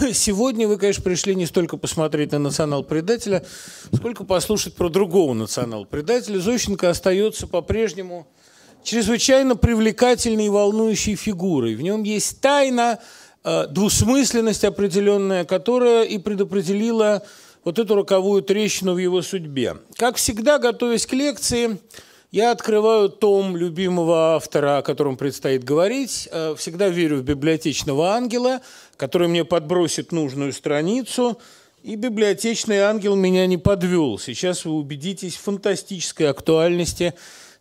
Сегодня вы, конечно, пришли не столько посмотреть на национал-предателя, сколько послушать про другого национал-предателя. Зощенко остается по-прежнему чрезвычайно привлекательной и волнующей фигурой. В нем есть тайна, э, двусмысленность определенная, которая и предопределила вот эту роковую трещину в его судьбе. Как всегда, готовясь к лекции, я открываю том любимого автора, о котором предстоит говорить. Э, всегда верю в библиотечного ангела который мне подбросит нужную страницу, и библиотечный ангел меня не подвел. Сейчас вы убедитесь в фантастической актуальности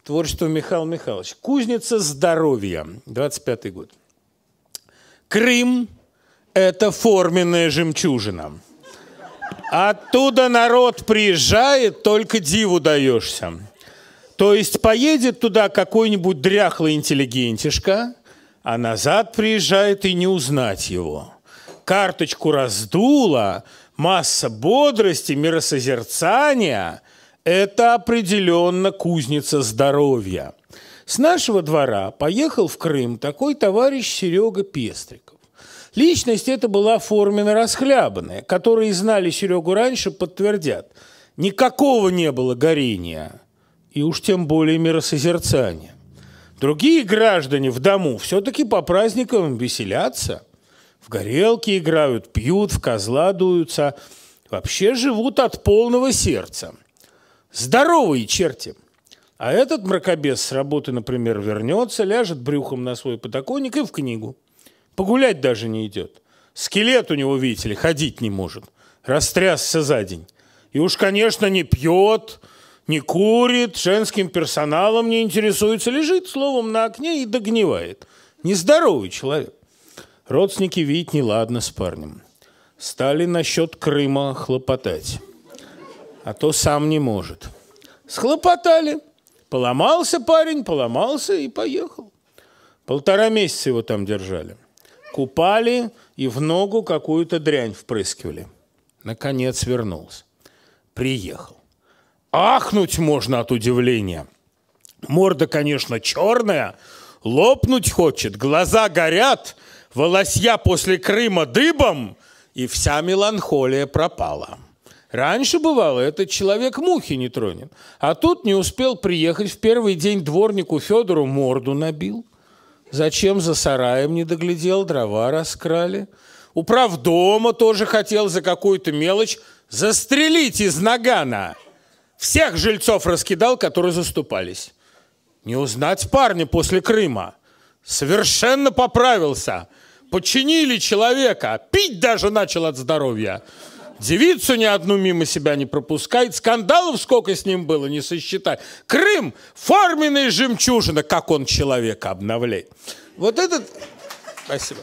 творчества Михаила Михайловича. «Кузница здоровья», 25 год. «Крым – это форменная жемчужина. Оттуда народ приезжает, только диву даешься. То есть поедет туда какой-нибудь дряхлый интеллигентишка – а назад приезжает и не узнать его. Карточку раздула, масса бодрости, миросозерцания – это определенно кузница здоровья. С нашего двора поехал в Крым такой товарищ Серега Пестриков. Личность эта была форменно расхлябанная. Которые знали Серегу раньше, подтвердят. Никакого не было горения. И уж тем более миросозерцания. Другие граждане в дому все-таки по праздникам веселятся. В горелки играют, пьют, в козла дуются. Вообще живут от полного сердца. Здоровые черти! А этот мракобес с работы, например, вернется, ляжет брюхом на свой подоконник и в книгу. Погулять даже не идет. Скелет у него, видите ли, ходить не может. Растрясся за день. И уж, конечно, не пьет, не курит, женским персоналом не интересуется, лежит словом на окне и догнивает. Нездоровый человек. Родственники видят неладно с парнем. Стали насчет Крыма хлопотать. А то сам не может. Схлопотали. Поломался парень, поломался и поехал. Полтора месяца его там держали. Купали и в ногу какую-то дрянь впрыскивали. Наконец вернулся. Приехал. Ахнуть можно от удивления. Морда, конечно, черная, лопнуть хочет, глаза горят, волосья после Крыма дыбом, и вся меланхолия пропала. Раньше бывало, этот человек мухи не тронет. А тут не успел приехать, в первый день дворнику Федору морду набил. Зачем за сараем не доглядел, дрова раскрали. управ дома тоже хотел за какую-то мелочь застрелить из нагана всех жильцов раскидал, которые заступались. Не узнать парня после Крыма. Совершенно поправился. Починили человека. Пить даже начал от здоровья. Девицу ни одну мимо себя не пропускает. Скандалов сколько с ним было, не сосчитать. Крым – форменная жемчужина, как он человека обновляет. Вот этот... Спасибо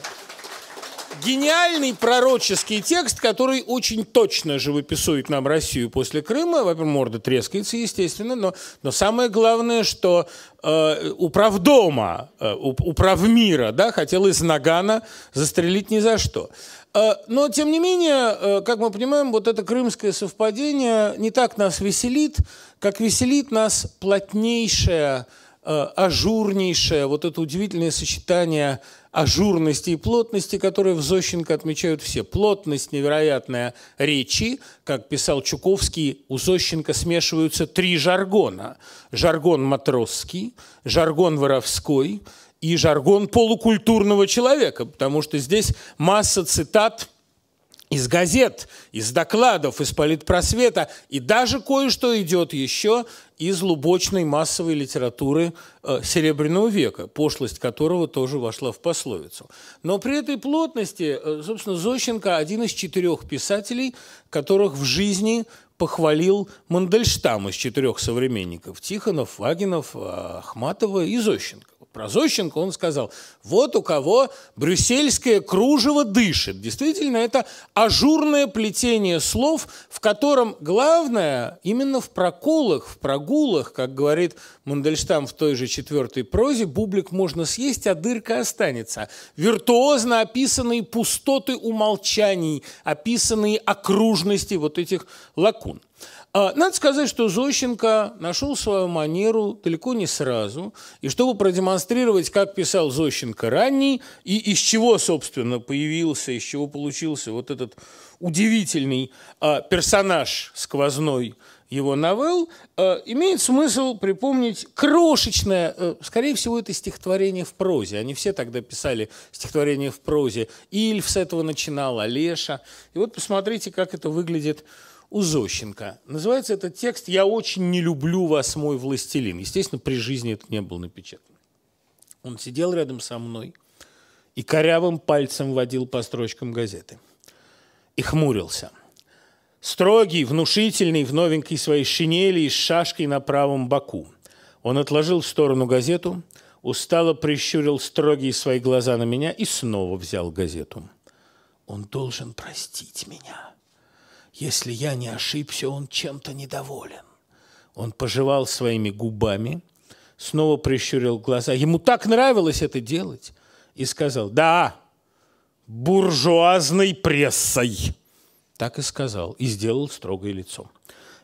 гениальный пророческий текст, который очень точно живописует нам Россию после Крыма. Во-первых, морда трескается, естественно, но, но самое главное, что э, управдома, э, управмира, да, хотел из Нагана застрелить ни за что. Э, но, тем не менее, э, как мы понимаем, вот это крымское совпадение не так нас веселит, как веселит нас плотнейшее, э, ажурнейшее, вот это удивительное сочетание ажурности и плотности, которые в Зощенко отмечают все. Плотность невероятная речи, как писал Чуковский, у Зощенко смешиваются три жаргона. Жаргон матросский, жаргон воровской и жаргон полукультурного человека, потому что здесь масса цитат – из газет, из докладов, из политпросвета, и даже кое-что идет еще из лубочной массовой литературы э, Серебряного века, пошлость которого тоже вошла в пословицу. Но при этой плотности, э, собственно, Зощенко – один из четырех писателей, которых в жизни похвалил Мандельштам из четырех современников – Тихонов, Вагинов, э, Ахматова и Зощенко про Зощенко он сказал, вот у кого брюссельское кружево дышит. Действительно, это ажурное плетение слов, в котором главное именно в проколах, в прогулах, как говорит Мандельштам в той же четвертой прозе, бублик можно съесть, а дырка останется. Виртуозно описанные пустоты умолчаний, описанные окружности вот этих лакун. А, надо сказать, что Зощенко нашел свою манеру далеко не сразу. И чтобы продемонстрировать, как писал Зощенко ранний, и из чего, собственно, появился, из чего получился вот этот удивительный а, персонаж сквозной его новелл, а, имеет смысл припомнить крошечное, э, скорее всего, это стихотворение в прозе. Они все тогда писали стихотворение в прозе. Ильф с этого начинал, Олеша. И вот посмотрите, как это выглядит у Зощенко. Называется этот текст «Я очень не люблю вас, мой властелин». Естественно, при жизни это не было напечатано. Он сидел рядом со мной и корявым пальцем водил по строчкам газеты. И хмурился. Строгий, внушительный, в новенькой своей шинели и с шашкой на правом боку. Он отложил в сторону газету, устало прищурил строгие свои глаза на меня и снова взял газету. «Он должен простить меня», если я не ошибся, он чем-то недоволен. Он пожевал своими губами, снова прищурил глаза. Ему так нравилось это делать. И сказал, да, буржуазной прессой. Так и сказал, и сделал строгое лицо.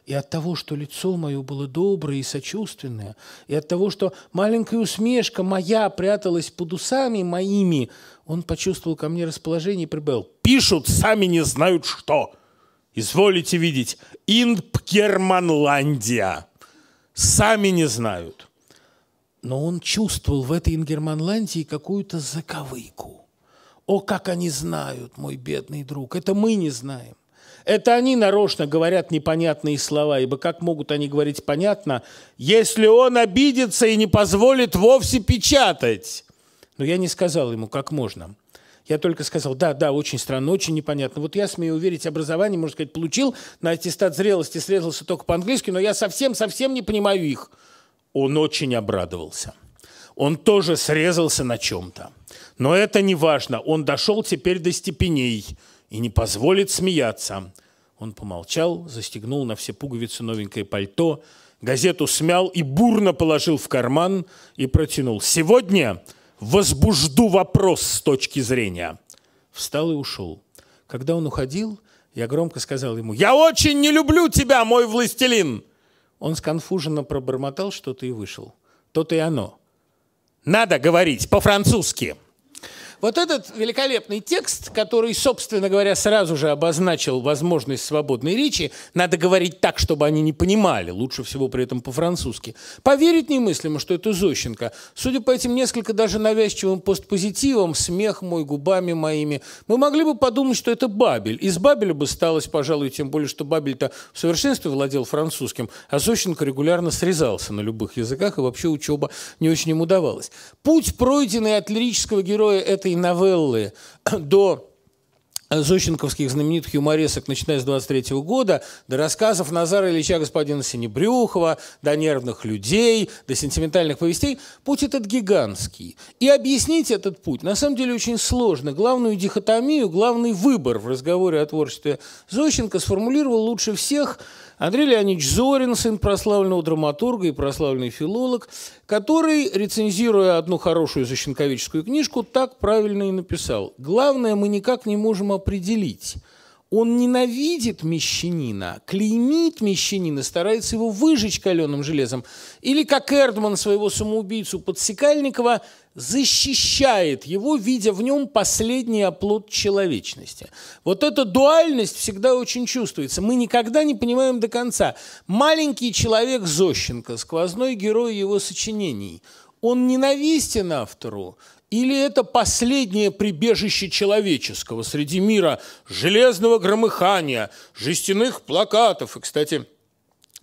И от того, что лицо мое было доброе и сочувственное, и от того, что маленькая усмешка моя пряталась под усами моими, он почувствовал ко мне расположение и прибавил. «Пишут, сами не знают что!» Изволите видеть, Ингерманландия. Сами не знают. Но он чувствовал в этой Ингерманландии какую-то заковыку. О, как они знают, мой бедный друг, это мы не знаем. Это они нарочно говорят непонятные слова, ибо как могут они говорить понятно, если он обидится и не позволит вовсе печатать? Но я не сказал ему, как можно – я только сказал, да, да, очень странно, очень непонятно. Вот я, смею уверить, образование, можно сказать, получил, на аттестат зрелости срезался только по-английски, но я совсем-совсем не понимаю их. Он очень обрадовался. Он тоже срезался на чем-то. Но это не важно. Он дошел теперь до степеней и не позволит смеяться. Он помолчал, застегнул на все пуговицы новенькое пальто, газету смял и бурно положил в карман и протянул. «Сегодня возбужду вопрос с точки зрения. Встал и ушел. Когда он уходил, я громко сказал ему, «Я очень не люблю тебя, мой властелин!» Он сконфуженно пробормотал что-то и вышел. То-то и оно. Надо говорить по-французски. Вот этот великолепный текст, который, собственно говоря, сразу же обозначил возможность свободной речи, надо говорить так, чтобы они не понимали, лучше всего при этом по-французски. Поверить немыслимо, что это Зощенко. Судя по этим несколько даже навязчивым постпозитивам, смех мой, губами моими, мы могли бы подумать, что это Бабель. Из Бабеля бы сталось, пожалуй, тем более, что Бабель-то в совершенстве владел французским, а Зощенко регулярно срезался на любых языках, и вообще учеба не очень ему давалась. Путь, пройденный от лирического героя этой этой новеллы до зощенковских знаменитых юморесок, начиная с 23 года, до рассказов Назара Ильича господина Синебрюхова, до нервных людей, до сентиментальных повестей, путь этот гигантский. И объяснить этот путь на самом деле очень сложно. Главную дихотомию, главный выбор в разговоре о творчестве Зощенко сформулировал лучше всех Андрей Леонидович Зорин, сын прославленного драматурга и прославленный филолог, который, рецензируя одну хорошую защенковическую книжку, так правильно и написал. «Главное, мы никак не можем определить, он ненавидит мещанина, клеймит мещанина, старается его выжечь каленым железом. Или, как Эрдман своего самоубийцу Подсекальникова, защищает его, видя в нем последний оплот человечности. Вот эта дуальность всегда очень чувствуется. Мы никогда не понимаем до конца. Маленький человек Зощенко, сквозной герой его сочинений – он ненавистен автору, или это последнее прибежище человеческого среди мира железного громыхания, жестяных плакатов. И, кстати,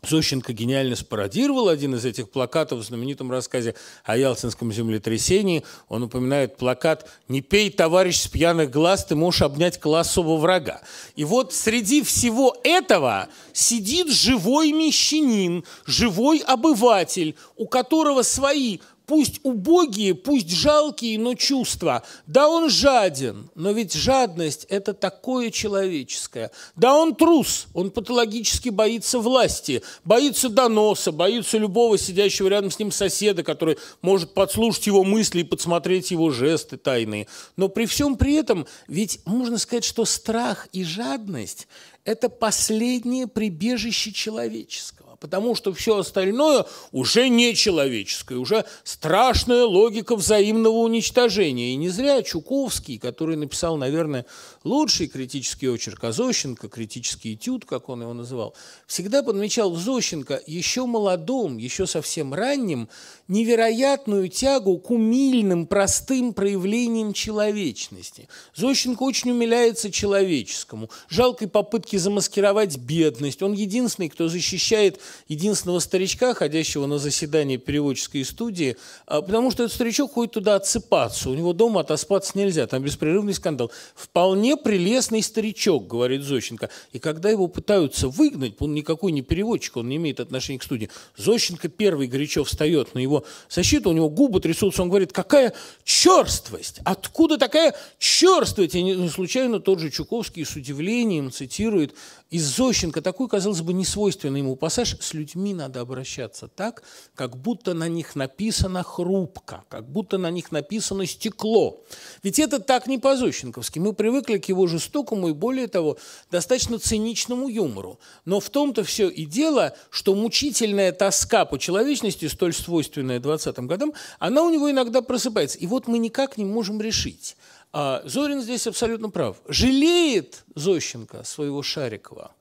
Зощенко гениально спародировал один из этих плакатов в знаменитом рассказе о Ялтинском землетрясении. Он упоминает плакат «Не пей, товарищ, с пьяных глаз, ты можешь обнять классового врага». И вот среди всего этого сидит живой мещанин, живой обыватель, у которого свои Пусть убогие, пусть жалкие, но чувства. Да он жаден, но ведь жадность – это такое человеческое. Да он трус, он патологически боится власти, боится доноса, боится любого сидящего рядом с ним соседа, который может подслушать его мысли и подсмотреть его жесты тайные. Но при всем при этом, ведь можно сказать, что страх и жадность – это последнее прибежище человеческое потому что все остальное уже нечеловеческое, уже страшная логика взаимного уничтожения. И не зря Чуковский, который написал, наверное, Лучший критический очерк о а Зощенко, критический этюд, как он его называл, всегда подмечал в Зощенко еще молодом, еще совсем ранним, невероятную тягу к умильным, простым проявлениям человечности. Зощенко очень умиляется человеческому, жалкой попытки замаскировать бедность. Он единственный, кто защищает единственного старичка, ходящего на заседание переводческой студии, а, потому что этот старичок ходит туда отсыпаться. У него дома отоспаться нельзя, там беспрерывный скандал. Вполне «Какой прелестный старичок», — говорит Зощенко. И когда его пытаются выгнать, он никакой не переводчик, он не имеет отношения к студии, Зощенко первый горячо встает на его защиту, у него губы трясутся, он говорит, какая черствость, откуда такая черствость? И не ну, случайно тот же Чуковский с удивлением цитирует из Зощенко такой, казалось бы, несвойственный ему пассаж «С людьми надо обращаться так, как будто на них написано хрупко, как будто на них написано стекло». Ведь это так не по-зощенковски. Мы привыкли к его жестокому и, более того, достаточно циничному юмору. Но в том-то все и дело, что мучительная тоска по человечности, столь свойственная 20-м годам, она у него иногда просыпается. И вот мы никак не можем решить, а Зорин здесь абсолютно прав. Жалеет Зощенко своего Шарикова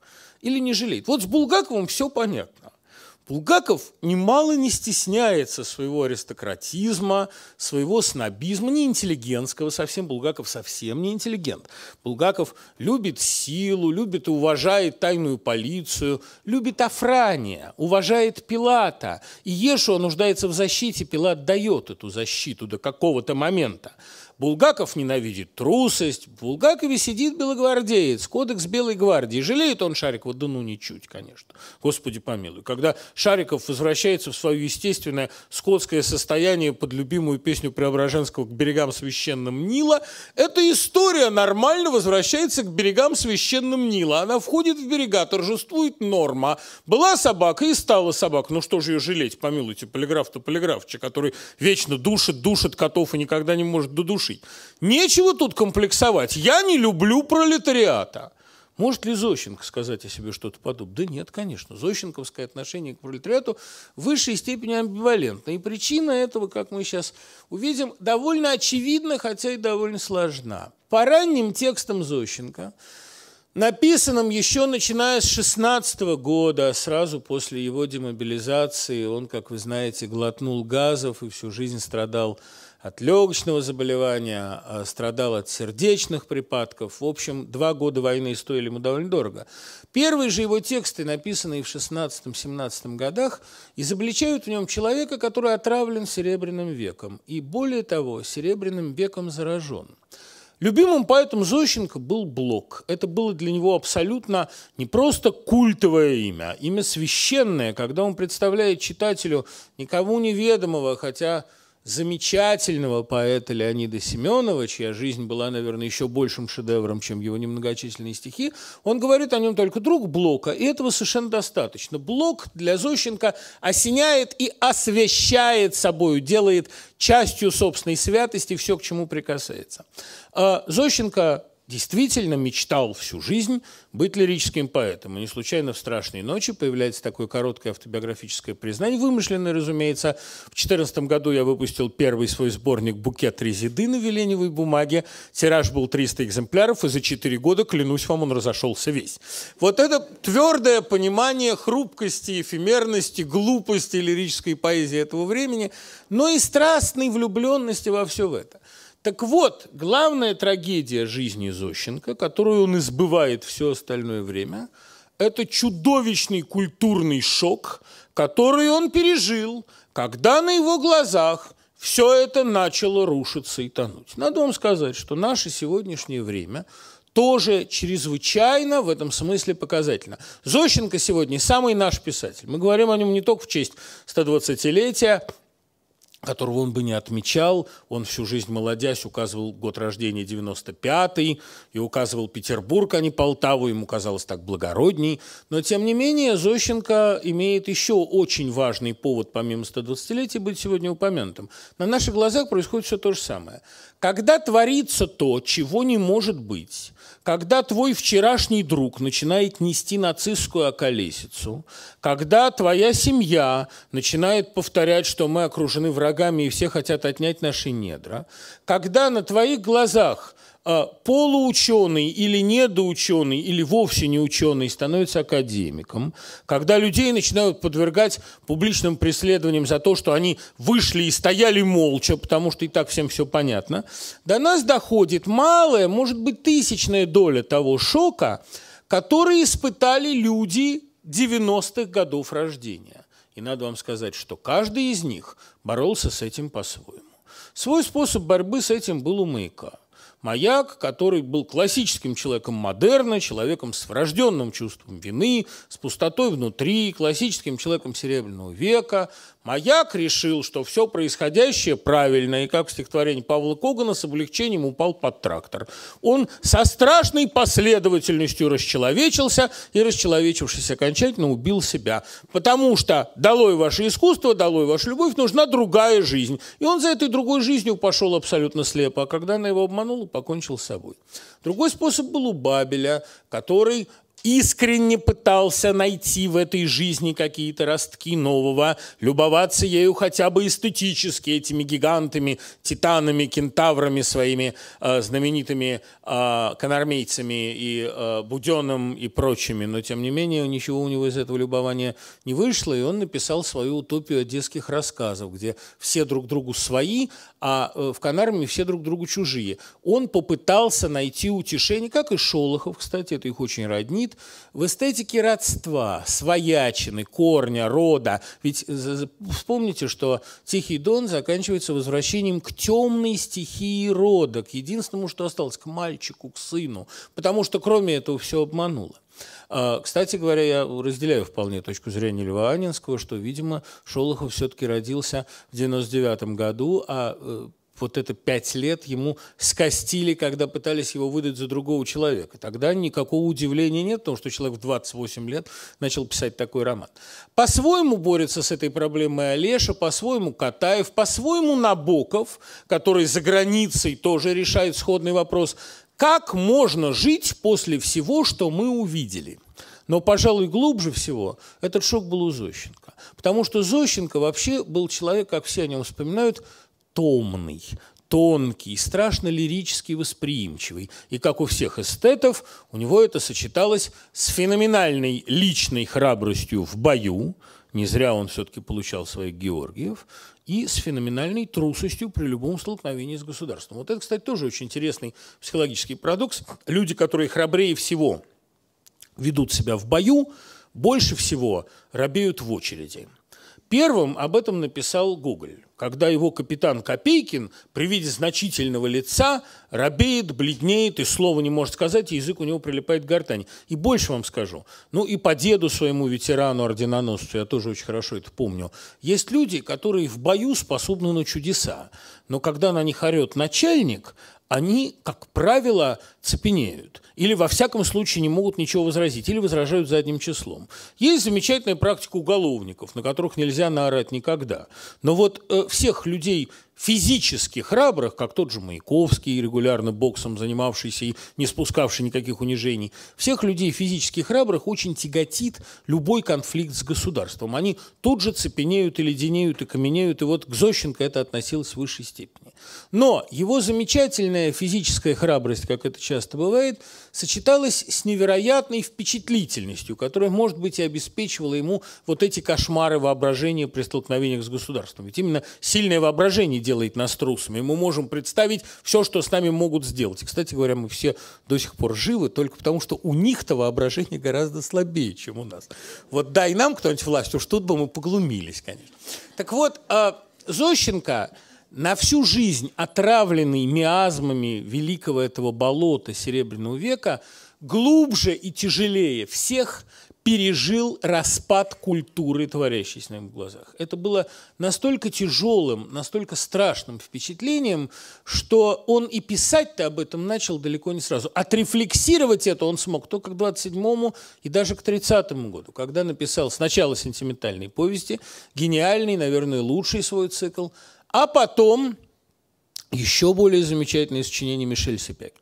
или не жалеет? Вот с Булгаковым все понятно. Булгаков немало не стесняется своего аристократизма, своего снобизма, не интеллигентского совсем. Булгаков совсем не интеллигент. Булгаков любит силу, любит и уважает тайную полицию, любит Афрания, уважает Пилата. И Ешуа нуждается в защите, Пилат дает эту защиту до какого-то момента. Булгаков ненавидит трусость. В Булгакове сидит белогвардеец, кодекс Белой гвардии. Жалеет он Шарикова? Да ну ничуть, конечно. Господи помилуй. Когда Шариков возвращается в свое естественное скотское состояние под любимую песню Преображенского «К берегам священным Нила», эта история нормально возвращается к берегам священным Нила. Она входит в берега, торжествует норма. Была собака и стала собака. Ну что же ее жалеть, помилуйте, полиграф-то полиграфчик, который вечно душит, душит котов и никогда не может додушить слушай, нечего тут комплексовать, я не люблю пролетариата. Может ли Зощенко сказать о себе что-то подобное? Да нет, конечно. Зощенковское отношение к пролетариату в высшей степени амбивалентно. И причина этого, как мы сейчас увидим, довольно очевидна, хотя и довольно сложна. По ранним текстам Зощенко, написанным еще начиная с 16 года, а сразу после его демобилизации, он, как вы знаете, глотнул газов и всю жизнь страдал от легочного заболевания, а, страдал от сердечных припадков. В общем, два года войны стоили ему довольно дорого. Первые же его тексты, написанные в 16-17 годах, изобличают в нем человека, который отравлен Серебряным веком. И более того, Серебряным веком заражен. Любимым поэтом Зощенко был Блок. Это было для него абсолютно не просто культовое имя, а имя священное, когда он представляет читателю никому неведомого, хотя замечательного поэта Леонида Семенова, чья жизнь была, наверное, еще большим шедевром, чем его немногочисленные стихи, он говорит о нем только друг Блока, и этого совершенно достаточно. Блок для Зощенко осеняет и освещает собою, делает частью собственной святости все, к чему прикасается. А, Зощенко действительно мечтал всю жизнь быть лирическим поэтом. И не случайно в «Страшные ночи» появляется такое короткое автобиографическое признание, вымышленное, разумеется. В 2014 году я выпустил первый свой сборник «Букет резиды» на веленевой бумаге. Тираж был 300 экземпляров, и за 4 года, клянусь вам, он разошелся весь. Вот это твердое понимание хрупкости, эфемерности, глупости лирической поэзии этого времени, но и страстной влюбленности во все это – так вот, главная трагедия жизни Зощенко, которую он избывает все остальное время, это чудовищный культурный шок, который он пережил, когда на его глазах все это начало рушиться и тонуть. Надо вам сказать, что наше сегодняшнее время тоже чрезвычайно в этом смысле показательно. Зощенко сегодня самый наш писатель. Мы говорим о нем не только в честь 120-летия которого он бы не отмечал. Он всю жизнь молодясь указывал год рождения 95-й и указывал Петербург, а не Полтаву. Ему казалось так благородней. Но, тем не менее, Зощенко имеет еще очень важный повод, помимо 120-летия, быть сегодня упомянутым. На наших глазах происходит все то же самое. Когда творится то, чего не может быть, когда твой вчерашний друг начинает нести нацистскую околесицу, когда твоя семья начинает повторять, что мы окружены врагами и все хотят отнять наши недра. Когда на твоих глазах э, полуученый или недоученый, или вовсе не ученый становится академиком, когда людей начинают подвергать публичным преследованиям за то, что они вышли и стояли молча, потому что и так всем все понятно, до нас доходит малая, может быть, тысячная доля того шока, который испытали люди, 90-х годов рождения. И надо вам сказать, что каждый из них боролся с этим по-своему. Свой способ борьбы с этим был у маяка. Маяк, который был классическим человеком модерна, человеком с врожденным чувством вины, с пустотой внутри, классическим человеком Серебряного века. Маяк решил, что все происходящее правильно, и как в стихотворении Павла Когана с облегчением упал под трактор. Он со страшной последовательностью расчеловечился и, расчеловечившись окончательно, убил себя. Потому что «долой ваше искусство, долой вашу любовь, нужна другая жизнь». И он за этой другой жизнью пошел абсолютно слепо, а когда она его обманула, покончил с собой. Другой способ был у Бабеля, который искренне пытался найти в этой жизни какие-то ростки нового, любоваться ею хотя бы эстетически, этими гигантами, титанами, кентаврами своими э, знаменитыми э, конармейцами и э, Буденным и прочими. Но, тем не менее, ничего у него из этого любования не вышло, и он написал свою утопию одесских рассказов, где все друг другу свои, а э, в Канарме все друг другу чужие. Он попытался найти утешение, как и Шолохов, кстати, это их очень роднит, знаменит в эстетике родства, своячины, корня, рода. Ведь вспомните, что Тихий Дон заканчивается возвращением к темной стихии рода, к единственному, что осталось, к мальчику, к сыну. Потому что кроме этого все обмануло. А, кстати говоря, я разделяю вполне точку зрения Льва Анинского, что, видимо, Шолохов все-таки родился в 99 году, а э, вот это пять лет ему скостили, когда пытались его выдать за другого человека. Тогда никакого удивления нет, потому что человек в 28 лет начал писать такой роман. По-своему борется с этой проблемой Олеша, по-своему Катаев, по-своему Набоков, который за границей тоже решает сходный вопрос. Как можно жить после всего, что мы увидели? Но, пожалуй, глубже всего этот шок был у Зощенко. Потому что Зощенко вообще был человек, как все о нем вспоминают, томный, тонкий, страшно лирически восприимчивый. И, как у всех эстетов, у него это сочеталось с феноменальной личной храбростью в бою, не зря он все-таки получал своих Георгиев, и с феноменальной трусостью при любом столкновении с государством. Вот это, кстати, тоже очень интересный психологический продукт: Люди, которые храбрее всего ведут себя в бою, больше всего робеют в очереди – Первым об этом написал Гоголь, когда его капитан Копейкин при виде значительного лица робеет, бледнеет и слова не может сказать, и язык у него прилипает к гортани. И больше вам скажу. Ну и по деду своему ветерану, орденоносцу, я тоже очень хорошо это помню. Есть люди, которые в бою способны на чудеса, но когда на них орет начальник, они, как правило, цепенеют. Или, во всяком случае, не могут ничего возразить. Или возражают задним числом. Есть замечательная практика уголовников, на которых нельзя наорать никогда. Но вот э, всех людей физически храбрых, как тот же Маяковский, регулярно боксом занимавшийся и не спускавший никаких унижений, всех людей физически храбрых очень тяготит любой конфликт с государством. Они тут же цепенеют и леденеют, и каменеют. И вот к Зощенко это относилось в высшей степени. Но его замечательная физическая храбрость, как это часто бывает, сочеталась с невероятной впечатлительностью, которая, может быть, и обеспечивала ему вот эти кошмары воображения при столкновениях с государством. Ведь именно сильное воображение делает нас трусами. Мы можем представить все, что с нами могут сделать. И, кстати говоря, мы все до сих пор живы только потому, что у них-то воображение гораздо слабее, чем у нас. Вот дай нам кто-нибудь власть, уж тут бы мы поглумились, конечно. Так вот, а, Зощенко на всю жизнь отравленный миазмами великого этого болота Серебряного века, глубже и тяжелее всех пережил распад культуры, творящейся на его глазах. Это было настолько тяжелым, настолько страшным впечатлением, что он и писать-то об этом начал далеко не сразу. Отрефлексировать это он смог только к 27-му и даже к 30-му году, когда написал сначала сентиментальные повести, гениальный, наверное, лучший свой цикл – а потом еще более замечательное сочинение Мишель Сипяк.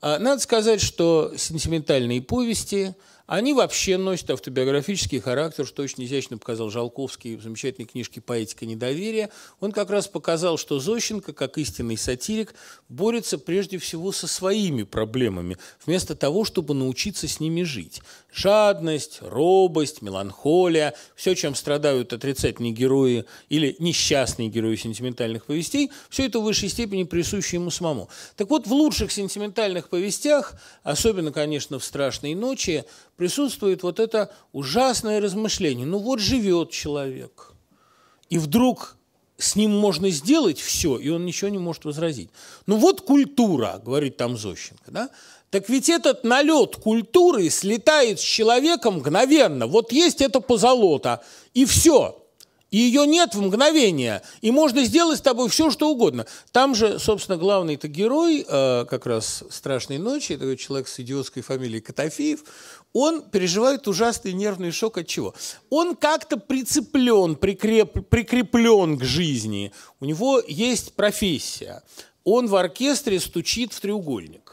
А, надо сказать, что сентиментальные повести – они вообще носят автобиографический характер, что очень изящно показал Жалковский в замечательной книжке «Поэтика недоверия». Он как раз показал, что Зощенко, как истинный сатирик, борется прежде всего со своими проблемами, вместо того, чтобы научиться с ними жить. Жадность, робость, меланхолия – все, чем страдают отрицательные герои или несчастные герои сентиментальных повестей, все это в высшей степени присуще ему самому. Так вот, в лучших сентиментальных повестях, особенно, конечно, в «Страшные ночи», присутствует вот это ужасное размышление. Ну вот живет человек, и вдруг с ним можно сделать все, и он ничего не может возразить. Ну вот культура, говорит там Зощенко, да? Так ведь этот налет культуры слетает с человеком мгновенно. Вот есть это позолото, и все. И ее нет в мгновение. И можно сделать с тобой все, что угодно. Там же, собственно, главный-то герой, э, как раз «Страшной ночи», такой человек с идиотской фамилией Котофеев, он переживает ужасный нервный шок от чего? Он как-то прицеплен, прикреп, прикреплен к жизни. У него есть профессия. Он в оркестре стучит в треугольник.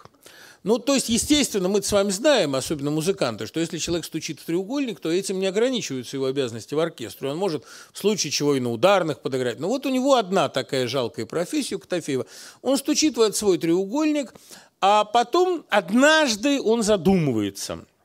Ну, то есть, естественно, мы с вами знаем, особенно музыканты, что если человек стучит в треугольник, то этим не ограничиваются его обязанности в оркестре. Он может в случае чего и на ударных подыграть. Но вот у него одна такая жалкая профессия у Котофеева. Он стучит в свой треугольник, а потом однажды он задумывается –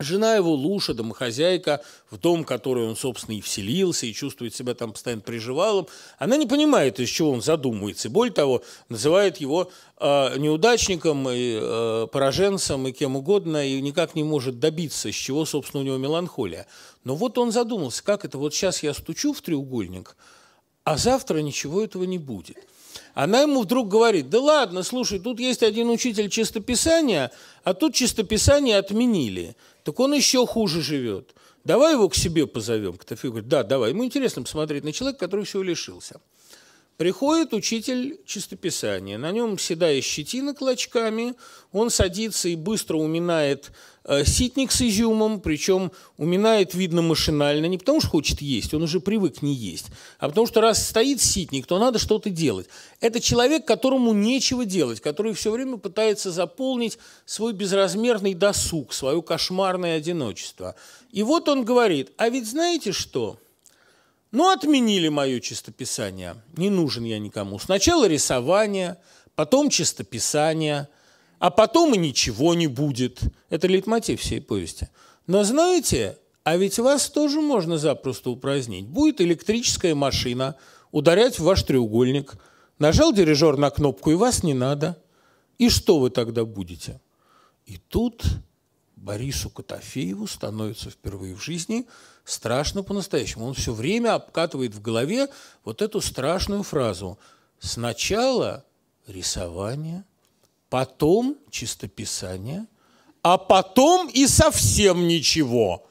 Жена его Луша, домохозяйка, в дом, который он, собственно, и вселился, и чувствует себя там постоянно приживалом, она не понимает, из чего он задумывается. И более того, называет его э, неудачником, и, э, пораженцем и кем угодно, и никак не может добиться, из чего, собственно, у него меланхолия. Но вот он задумался, как это, вот сейчас я стучу в треугольник, а завтра ничего этого не будет. Она ему вдруг говорит, да ладно, слушай, тут есть один учитель чистописания, а тут чистописание отменили – так он еще хуже живет. Давай его к себе позовем. Котофей говорит, да, давай. Ему интересно посмотреть на человека, который всего лишился. Приходит учитель чистописания, на нем седая щетина клочками, он садится и быстро уминает Э, ситник с изюмом, причем уминает, видно, машинально, не потому что хочет есть, он уже привык не есть, а потому что раз стоит ситник, то надо что-то делать. Это человек, которому нечего делать, который все время пытается заполнить свой безразмерный досуг, свое кошмарное одиночество. И вот он говорит, а ведь знаете что? Ну, отменили мое чистописание, не нужен я никому. Сначала рисование, потом чистописание – а потом и ничего не будет. Это лейтмотив всей повести. Но знаете, а ведь вас тоже можно запросто упразднить. Будет электрическая машина ударять в ваш треугольник. Нажал дирижер на кнопку, и вас не надо. И что вы тогда будете? И тут Борису Котофееву становится впервые в жизни страшно по-настоящему. Он все время обкатывает в голове вот эту страшную фразу. Сначала рисование – потом чистописание, а потом и совсем ничего.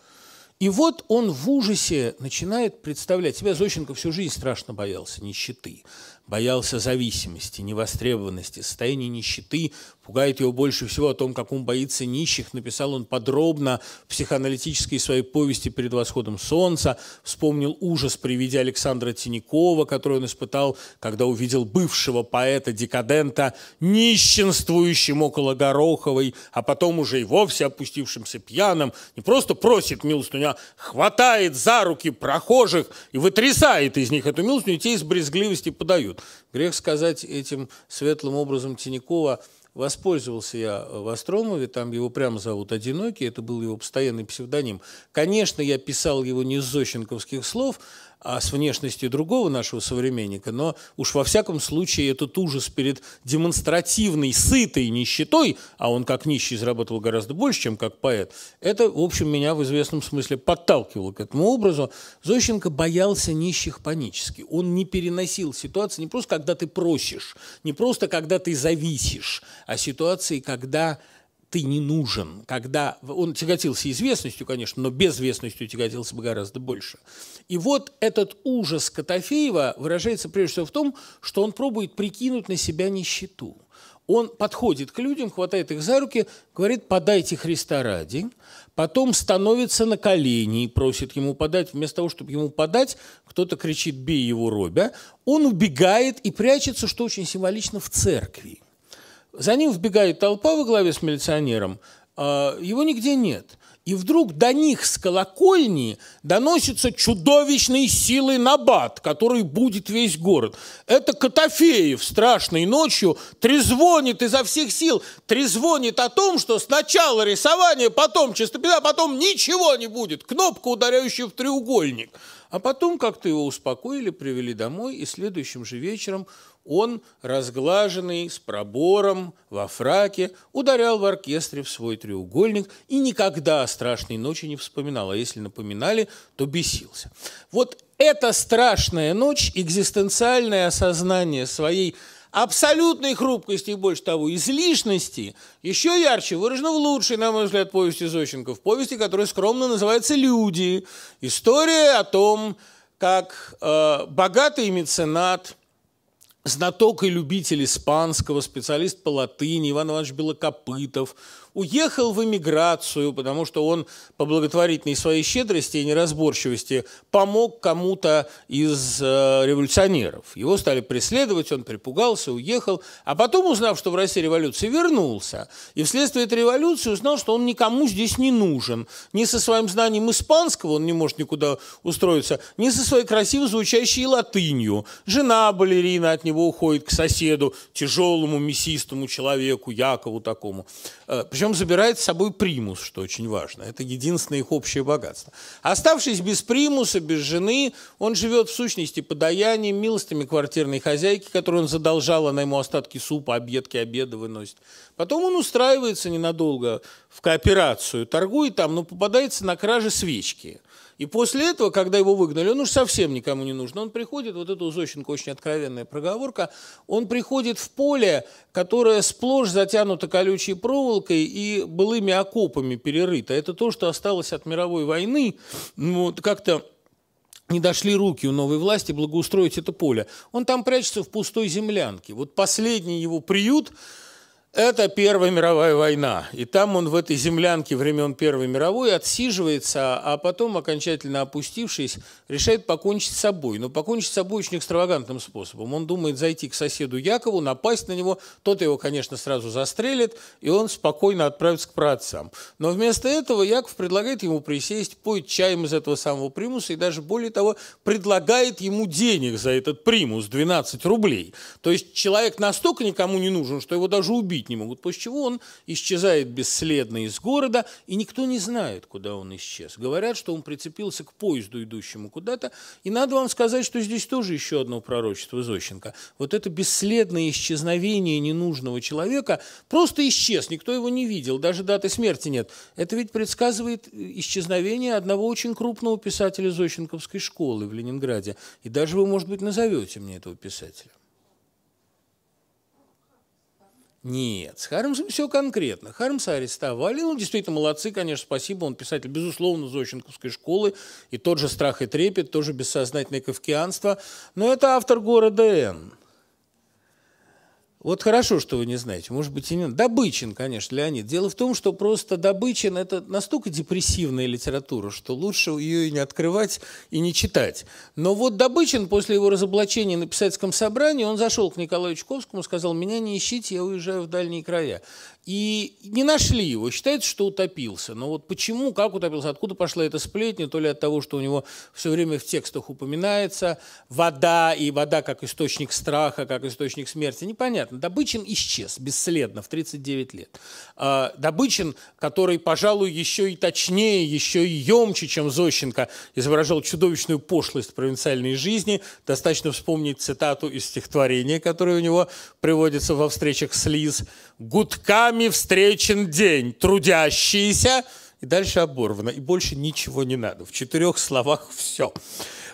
И вот он в ужасе начинает представлять себя. Зощенко всю жизнь страшно боялся нищеты, боялся зависимости, невостребованности, состояния нищеты пугает его больше всего о том, как он боится нищих. Написал он подробно в психоаналитической своей повести «Перед восходом солнца». Вспомнил ужас при виде Александра Тинякова, который он испытал, когда увидел бывшего поэта-декадента, нищенствующим около Гороховой, а потом уже и вовсе опустившимся пьяным. Не просто просит милостыню, а хватает за руки прохожих и вытрясает из них эту милостыню, и те из брезгливости подают. Грех сказать этим светлым образом Тинякова – Воспользовался я э, в Остромове, там его прямо зовут Одинокий, это был его постоянный псевдоним. Конечно, я писал его не из зощенковских слов, а с внешностью другого нашего современника, но уж во всяком случае этот ужас перед демонстративной, сытой нищетой, а он как нищий заработал гораздо больше, чем как поэт, это, в общем, меня в известном смысле подталкивало к этому образу. Зощенко боялся нищих панически. Он не переносил ситуации не просто когда ты просишь, не просто когда ты зависишь, а ситуации, когда ты не нужен. Когда он тяготился известностью, конечно, но безвестностью тяготился бы гораздо больше. И вот этот ужас Котофеева выражается прежде всего в том, что он пробует прикинуть на себя нищету. Он подходит к людям, хватает их за руки, говорит «подайте Христа ради», потом становится на колени и просит ему подать. Вместо того, чтобы ему подать, кто-то кричит «бей его, робя». Он убегает и прячется, что очень символично, в церкви. За ним вбегает толпа во главе с милиционером. А, его нигде нет. И вдруг до них с колокольни доносится чудовищной силы набат, который будет весь город. Это Котофеев страшной ночью трезвонит изо всех сил, трезвонит о том, что сначала рисование, потом чистопида, а потом ничего не будет, кнопка, ударяющая в треугольник. А потом как-то его успокоили, привели домой, и следующим же вечером он, разглаженный, с пробором, во фраке, ударял в оркестре в свой треугольник и никогда о страшной ночи не вспоминал, а если напоминали, то бесился. Вот эта страшная ночь, экзистенциальное осознание своей абсолютной хрупкости и, больше того, излишности, еще ярче выражено в лучшей, на мой взгляд, повести Зощенко, в повести, которая скромно называется «Люди». История о том, как э, богатый меценат – знаток и любитель испанского, специалист по латыни Иван Иванович Белокопытов, уехал в эмиграцию, потому что он по благотворительной своей щедрости и неразборчивости помог кому-то из э, революционеров. Его стали преследовать, он припугался, уехал, а потом, узнав, что в России революция, вернулся. И вследствие этой революции узнал, что он никому здесь не нужен. Ни со своим знанием испанского он не может никуда устроиться, ни со своей красиво звучащей латынью. Жена балерина от него уходит к соседу, тяжелому мясистому человеку, Якову такому. Э, Причем причем забирает с собой примус, что очень важно. Это единственное их общее богатство. Оставшись без примуса, без жены, он живет в сущности подаянием, милостями квартирной хозяйки, которую он задолжал, она ему остатки супа, обедки, обеда выносит. Потом он устраивается ненадолго в кооперацию, торгует там, но попадается на краже свечки – и после этого, когда его выгнали, он уж совсем никому не нужен. Он приходит, вот это у Зощенко очень откровенная проговорка, он приходит в поле, которое сплошь затянуто колючей проволокой и былыми окопами перерыто. Это то, что осталось от мировой войны. Вот как-то не дошли руки у новой власти благоустроить это поле. Он там прячется в пустой землянке. Вот последний его приют это Первая мировая война. И там он в этой землянке времен Первой мировой отсиживается, а потом, окончательно опустившись, решает покончить с собой. Но покончить с собой очень экстравагантным способом. Он думает зайти к соседу Якову, напасть на него. Тот его, конечно, сразу застрелит, и он спокойно отправится к праотцам. Но вместо этого Яков предлагает ему присесть, поить чаем из этого самого примуса, и даже более того, предлагает ему денег за этот примус, 12 рублей. То есть человек настолько никому не нужен, что его даже убить определить не могут, после чего он исчезает бесследно из города, и никто не знает, куда он исчез. Говорят, что он прицепился к поезду, идущему куда-то. И надо вам сказать, что здесь тоже еще одно пророчество Зощенко. Вот это бесследное исчезновение ненужного человека просто исчез, никто его не видел, даже даты смерти нет. Это ведь предсказывает исчезновение одного очень крупного писателя Зощенковской школы в Ленинграде. И даже вы, может быть, назовете мне этого писателя. Нет, с Хармсом все конкретно. Хармса арестовали. Ну, действительно, молодцы, конечно, спасибо. Он писатель, безусловно, Зощенковской школы. И тот же «Страх и трепет», тоже бессознательное кавкианство. Но это автор города Н. Вот хорошо, что вы не знаете. Может быть, и не... Добычин, конечно, Леонид. Дело в том, что просто Добычин – это настолько депрессивная литература, что лучше ее и не открывать, и не читать. Но вот Добычин после его разоблачения на писательском собрании, он зашел к Николаю Чуковскому сказал, «Меня не ищите, я уезжаю в дальние края». И не нашли его. Считается, что утопился. Но вот почему, как утопился, откуда пошла эта сплетня, то ли от того, что у него все время в текстах упоминается вода, и вода как источник страха, как источник смерти, непонятно. Добычин исчез бесследно в 39 лет. А, Добычин, который, пожалуй, еще и точнее, еще и емче, чем Зощенко, изображал чудовищную пошлость провинциальной жизни, достаточно вспомнить цитату из стихотворения, которое у него приводится во встречах с Лиз. «Гудками вами встречен день, трудящийся и дальше оборвано, и больше ничего не надо. В четырех словах все.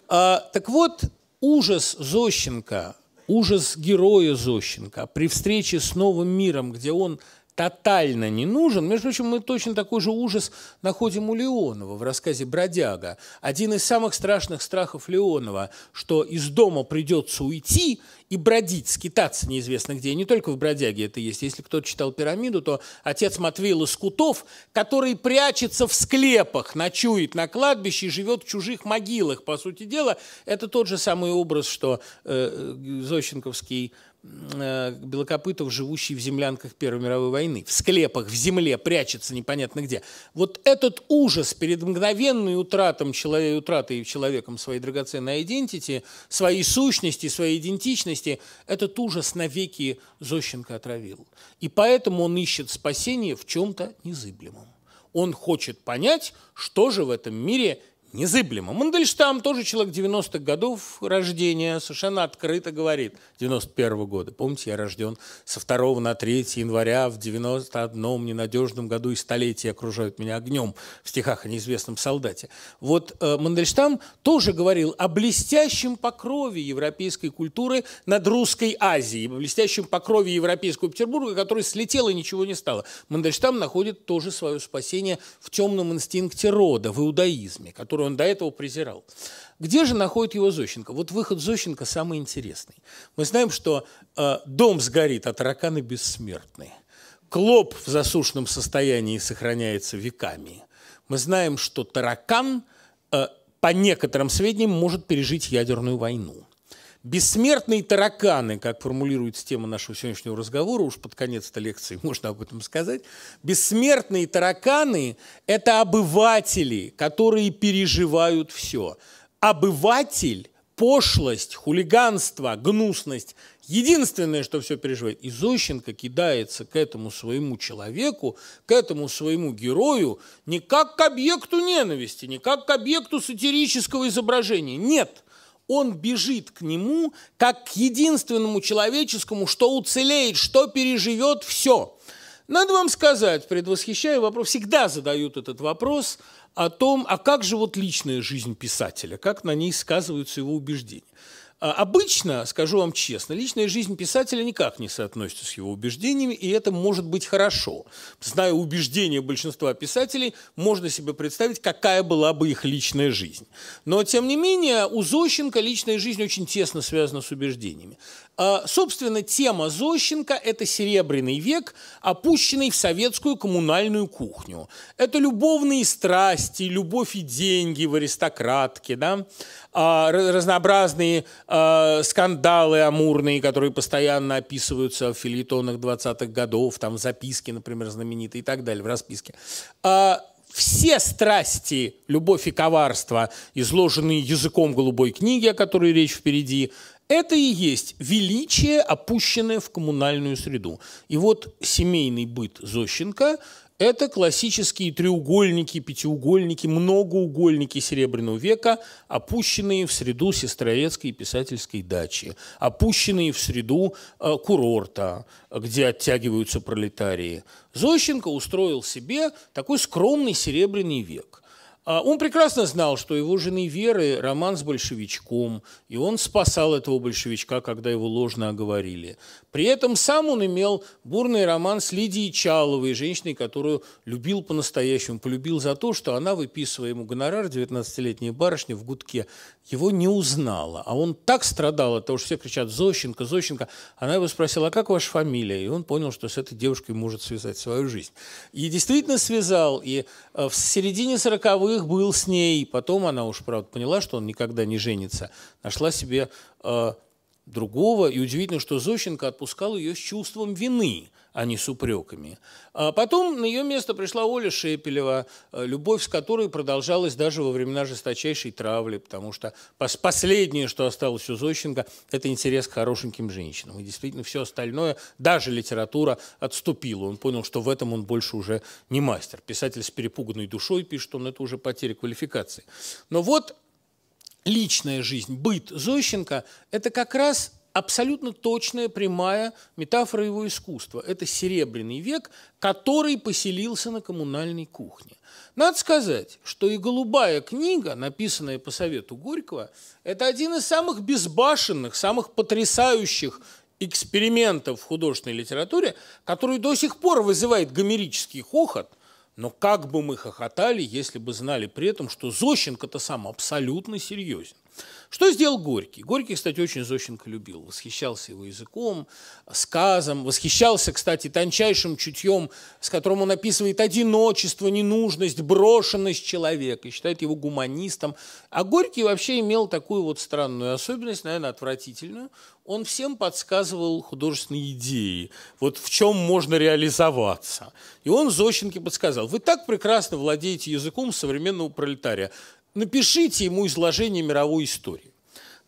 А, так вот, ужас Зощенко, ужас героя Зощенко при встрече с новым миром, где он тотально не нужен. Между прочим, мы точно такой же ужас находим у Леонова в рассказе «Бродяга». Один из самых страшных страхов Леонова, что из дома придется уйти и бродить, скитаться неизвестно где. И не только в «Бродяге» это есть. Если кто-то читал «Пирамиду», то отец Матвей Лоскутов, который прячется в склепах, ночует на кладбище и живет в чужих могилах, по сути дела, это тот же самый образ, что э, э Зощенковский Э, белокопытов, живущий в землянках Первой мировой войны, в склепах, в земле, прячется непонятно где. Вот этот ужас перед мгновенной утратом человека, утратой человеком своей драгоценной идентити, своей сущности, своей идентичности, этот ужас навеки Зощенко отравил. И поэтому он ищет спасение в чем-то незыблемом. Он хочет понять, что же в этом мире незыблемо. Мандельштам, тоже человек 90-х годов рождения, совершенно открыто говорит, 91-го года. Помните, я рожден со 2 на 3 января в 91-м ненадежном году, и столетия окружают меня огнем в стихах о неизвестном солдате. Вот э, Мандельштам тоже говорил о блестящем покрове европейской культуры над русской Азией, о блестящем покрове европейского Петербурга, который слетел и ничего не стало. Мандельштам находит тоже свое спасение в темном инстинкте рода, в иудаизме, который которую он до этого презирал. Где же находит его Зощенко? Вот выход Зощенко самый интересный. Мы знаем, что э, дом сгорит, а тараканы бессмертны. Клоп в засушенном состоянии сохраняется веками. Мы знаем, что таракан, э, по некоторым сведениям, может пережить ядерную войну. Бессмертные тараканы, как формулирует тема нашего сегодняшнего разговора, уж под конец этой лекции можно об этом сказать, бессмертные тараканы – это обыватели, которые переживают все. Обыватель – пошлость, хулиганство, гнусность – единственное, что все переживает. И Зощенко кидается к этому своему человеку, к этому своему герою не как к объекту ненависти, не как к объекту сатирического изображения. Нет – он бежит к нему как к единственному человеческому, что уцелеет, что переживет все. Надо вам сказать, предвосхищая вопрос, всегда задают этот вопрос о том, а как же вот личная жизнь писателя, как на ней сказываются его убеждения. А, обычно, скажу вам честно, личная жизнь писателя никак не соотносится с его убеждениями, и это может быть хорошо. Зная убеждения большинства писателей, можно себе представить, какая была бы их личная жизнь. Но, тем не менее, у Зощенко личная жизнь очень тесно связана с убеждениями. А, собственно, тема Зощенко – это серебряный век, опущенный в советскую коммунальную кухню. Это любовные страсти, любовь и деньги в аристократке, да? А, разнообразные а, скандалы амурные, которые постоянно описываются в филитонах 20-х годов, там записки, например, знаменитые и так далее, в расписке а, все страсти, любовь и коварство, изложенные языком голубой книги, о которой речь впереди, это и есть величие, опущенное в коммунальную среду. И вот семейный быт Зощенко это классические треугольники, пятиугольники, многоугольники Серебряного века, опущенные в среду сестровецкой писательской дачи, опущенные в среду э, курорта, где оттягиваются пролетарии. Зощенко устроил себе такой скромный Серебряный век – а он прекрасно знал, что его жены Веры роман с большевичком, и он спасал этого большевичка, когда его ложно оговорили. При этом сам он имел бурный роман с Лидией Чаловой, женщиной, которую любил по-настоящему, полюбил за то, что она, выписывая ему гонорар, 19-летняя барышня в гудке, его не узнала. А он так страдал от того, что все кричат «Зощенко, Зощенко». Она его спросила, а как ваша фамилия? И он понял, что с этой девушкой может связать свою жизнь. И действительно связал. И э, в середине сороковых был с ней. Потом она уж, правда, поняла, что он никогда не женится. Нашла себе э, другого. И удивительно, что Зощенко отпускал ее с чувством вины а не с упреками. А потом на ее место пришла Оля Шепелева, э, любовь с которой продолжалась даже во времена жесточайшей травли, потому что последнее, что осталось у Зощенко, это интерес к хорошеньким женщинам. И действительно все остальное, даже литература, отступила. Он понял, что в этом он больше уже не мастер. Писатель с перепуганной душой пишет, он это уже потеря квалификации. Но вот личная жизнь, быт Зощенко – это как раз абсолютно точная, прямая метафора его искусства. Это серебряный век, который поселился на коммунальной кухне. Надо сказать, что и «Голубая книга», написанная по совету Горького, это один из самых безбашенных, самых потрясающих экспериментов в художественной литературе, который до сих пор вызывает гомерический хохот, но как бы мы хохотали, если бы знали при этом, что Зощенко-то сам абсолютно серьезен. Что сделал Горький? Горький, кстати, очень Зощенко любил, восхищался его языком, сказом, восхищался, кстати, тончайшим чутьем, с которым он описывает одиночество, ненужность, брошенность человека, и считает его гуманистом. А Горький вообще имел такую вот странную особенность, наверное, отвратительную. Он всем подсказывал художественные идеи, вот в чем можно реализоваться. И он Зощенке подсказал, вы так прекрасно владеете языком современного пролетария, напишите ему изложение мировой истории.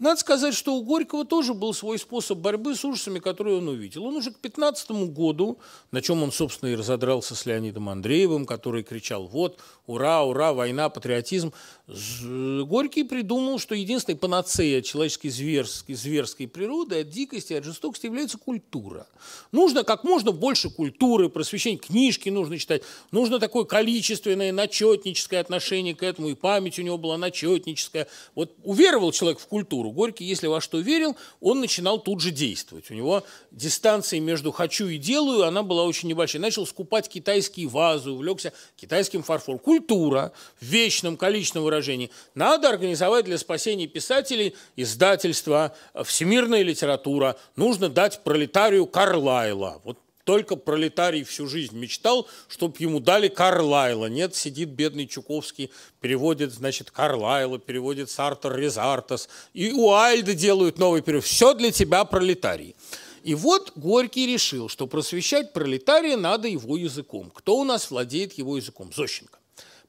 Надо сказать, что у Горького тоже был свой способ борьбы с ужасами, которые он увидел. Он уже к 15 году, на чем он, собственно, и разодрался с Леонидом Андреевым, который кричал «Вот, ура, ура, война, патриотизм!» Горький придумал, что единственной панацеей человеческой зверской, зверской природы, от дикости, от жестокости является культура. Нужно как можно больше культуры, просвещения, книжки нужно читать, нужно такое количественное, начетническое отношение к этому, и память у него была начетническая. Вот уверовал человек в культуру, Горький, если во что верил, он начинал тут же действовать. У него дистанция между «хочу» и «делаю», она была очень небольшая. Начал скупать китайские вазы, увлекся китайским фарфором. Культура в вечном количественном выражении. Надо организовать для спасения писателей издательство, всемирная литература. Нужно дать пролетарию Карлайла. Вот только пролетарий всю жизнь мечтал, чтобы ему дали Карлайла. Нет, сидит бедный Чуковский, переводит, значит, Карлайла, переводит Сартер Резартес. И у Альда делают новый перевод. Все для тебя пролетарий. И вот Горький решил, что просвещать пролетария надо его языком. Кто у нас владеет его языком? Зощенко.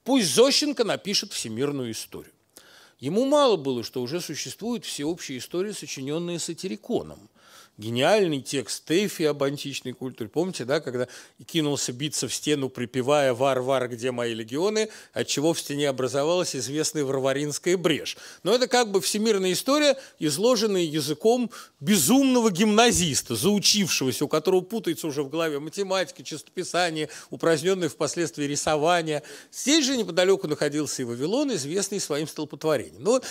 Пусть Зощенко напишет всемирную историю. Ему мало было, что уже существуют всеобщие истории, сочиненные сатириконом гениальный текст Тэфи об античной культуре. Помните, да, когда кинулся биться в стену, припевая «Вар-вар, где мои легионы?», от чего в стене образовалась известная варваринская брешь. Но это как бы всемирная история, изложенная языком безумного гимназиста, заучившегося, у которого путается уже в голове математика, чистописание, упраздненное впоследствии рисование. Здесь же неподалеку находился и Вавилон, известный своим столпотворением. Но ну,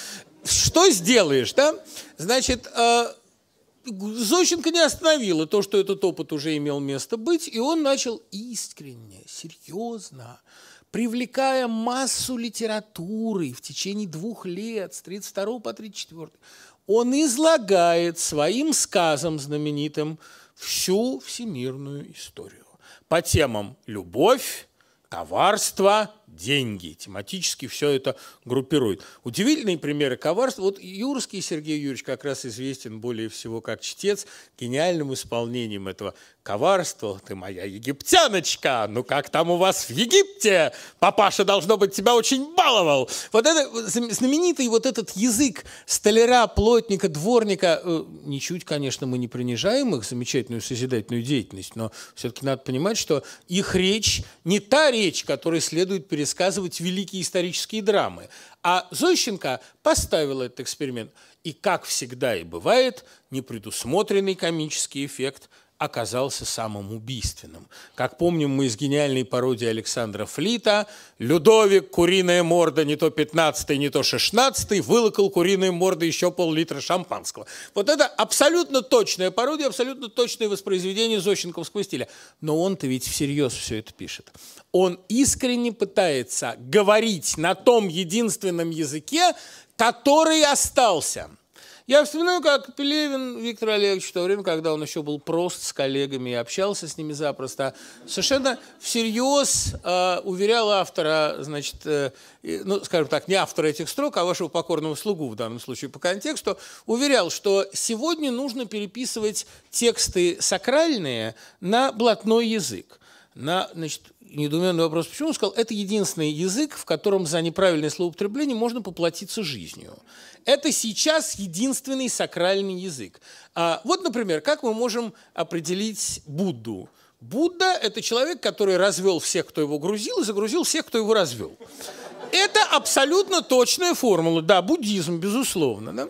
что сделаешь, да? Значит, э, Зощенко не остановило то, что этот опыт уже имел место быть, и он начал искренне, серьезно, привлекая массу литературы в течение двух лет, с 32 по 34, он излагает своим сказом знаменитым всю всемирную историю по темам «Любовь», «Коварство», деньги, тематически все это группирует. Удивительные примеры коварства. Вот Юрский Сергей Юрьевич как раз известен более всего как чтец гениальным исполнением этого Коварство, ты моя египтяночка. Ну как там у вас в Египте? Папаша, должно быть, тебя очень баловал. Вот это знаменитый вот этот язык столяра, плотника, дворника. Э, ничуть, конечно, мы не принижаем их замечательную созидательную деятельность, но все-таки надо понимать, что их речь не та речь, которой следует пересказывать великие исторические драмы. А Зощенко поставил этот эксперимент. И, как всегда и бывает, непредусмотренный комический эффект – оказался самым убийственным. Как помним мы из гениальной пародии Александра Флита, Людовик, куриная морда, не то 15 не то 16 вылокал куриной морды еще пол-литра шампанского. Вот это абсолютно точная пародия, абсолютно точное воспроизведение зощенковского стиля. Но он-то ведь всерьез все это пишет. Он искренне пытается говорить на том единственном языке, который остался – я вспоминаю, как Пелевин Виктор Олегович в то время, когда он еще был прост с коллегами и общался с ними запросто, совершенно всерьез э, уверял автора, значит, э, ну, скажем так, не автора этих строк, а вашего покорного слугу в данном случае по контексту, уверял, что сегодня нужно переписывать тексты сакральные на блатной язык. На, значит, недоуменный вопрос, почему он сказал, это единственный язык, в котором за неправильное словоупотребление можно поплатиться жизнью. Это сейчас единственный сакральный язык. А, вот, например, как мы можем определить Будду? Будда – это человек, который развел всех, кто его грузил, и загрузил всех, кто его развел. Это абсолютно точная формула. Да, буддизм, безусловно. Да?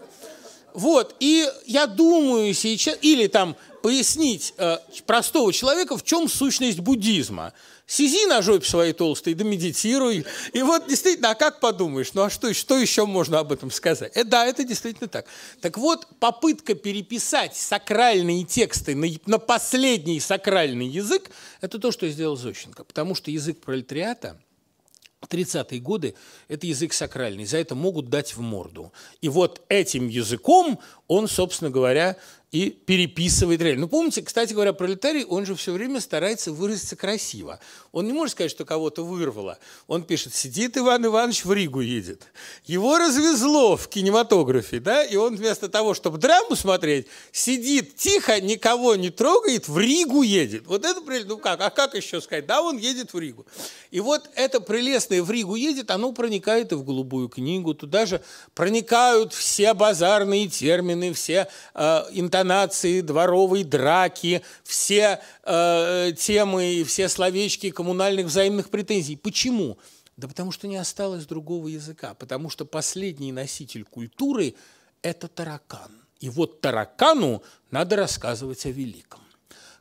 Вот, и я думаю сейчас, или там пояснить э, простого человека, в чем сущность буддизма. Сиди на жопе своей толстой, да медитируй. И вот действительно, а как подумаешь, ну а что, что еще можно об этом сказать? Э, да, это действительно так. Так вот, попытка переписать сакральные тексты на, на последний сакральный язык, это то, что сделал Зощенко. Потому что язык пролетариата – 30-е годы – это язык сакральный, за это могут дать в морду. И вот этим языком он, собственно говоря, и переписывает реально. Ну, помните, кстати говоря, пролетарий, он же все время старается выразиться красиво. Он не может сказать, что кого-то вырвало. Он пишет, сидит Иван Иванович в Ригу едет. Его развезло в кинематографе, да, и он вместо того, чтобы драму смотреть, сидит тихо, никого не трогает, в Ригу едет. Вот это, ну как, а как еще сказать? Да, он едет в Ригу. И вот это прелестное «в Ригу едет», оно проникает и в голубую книгу, туда же проникают все базарные термины, все э, профанации, дворовые драки, все э, темы и все словечки коммунальных взаимных претензий. Почему? Да потому что не осталось другого языка, потому что последний носитель культуры – это таракан. И вот таракану надо рассказывать о великом.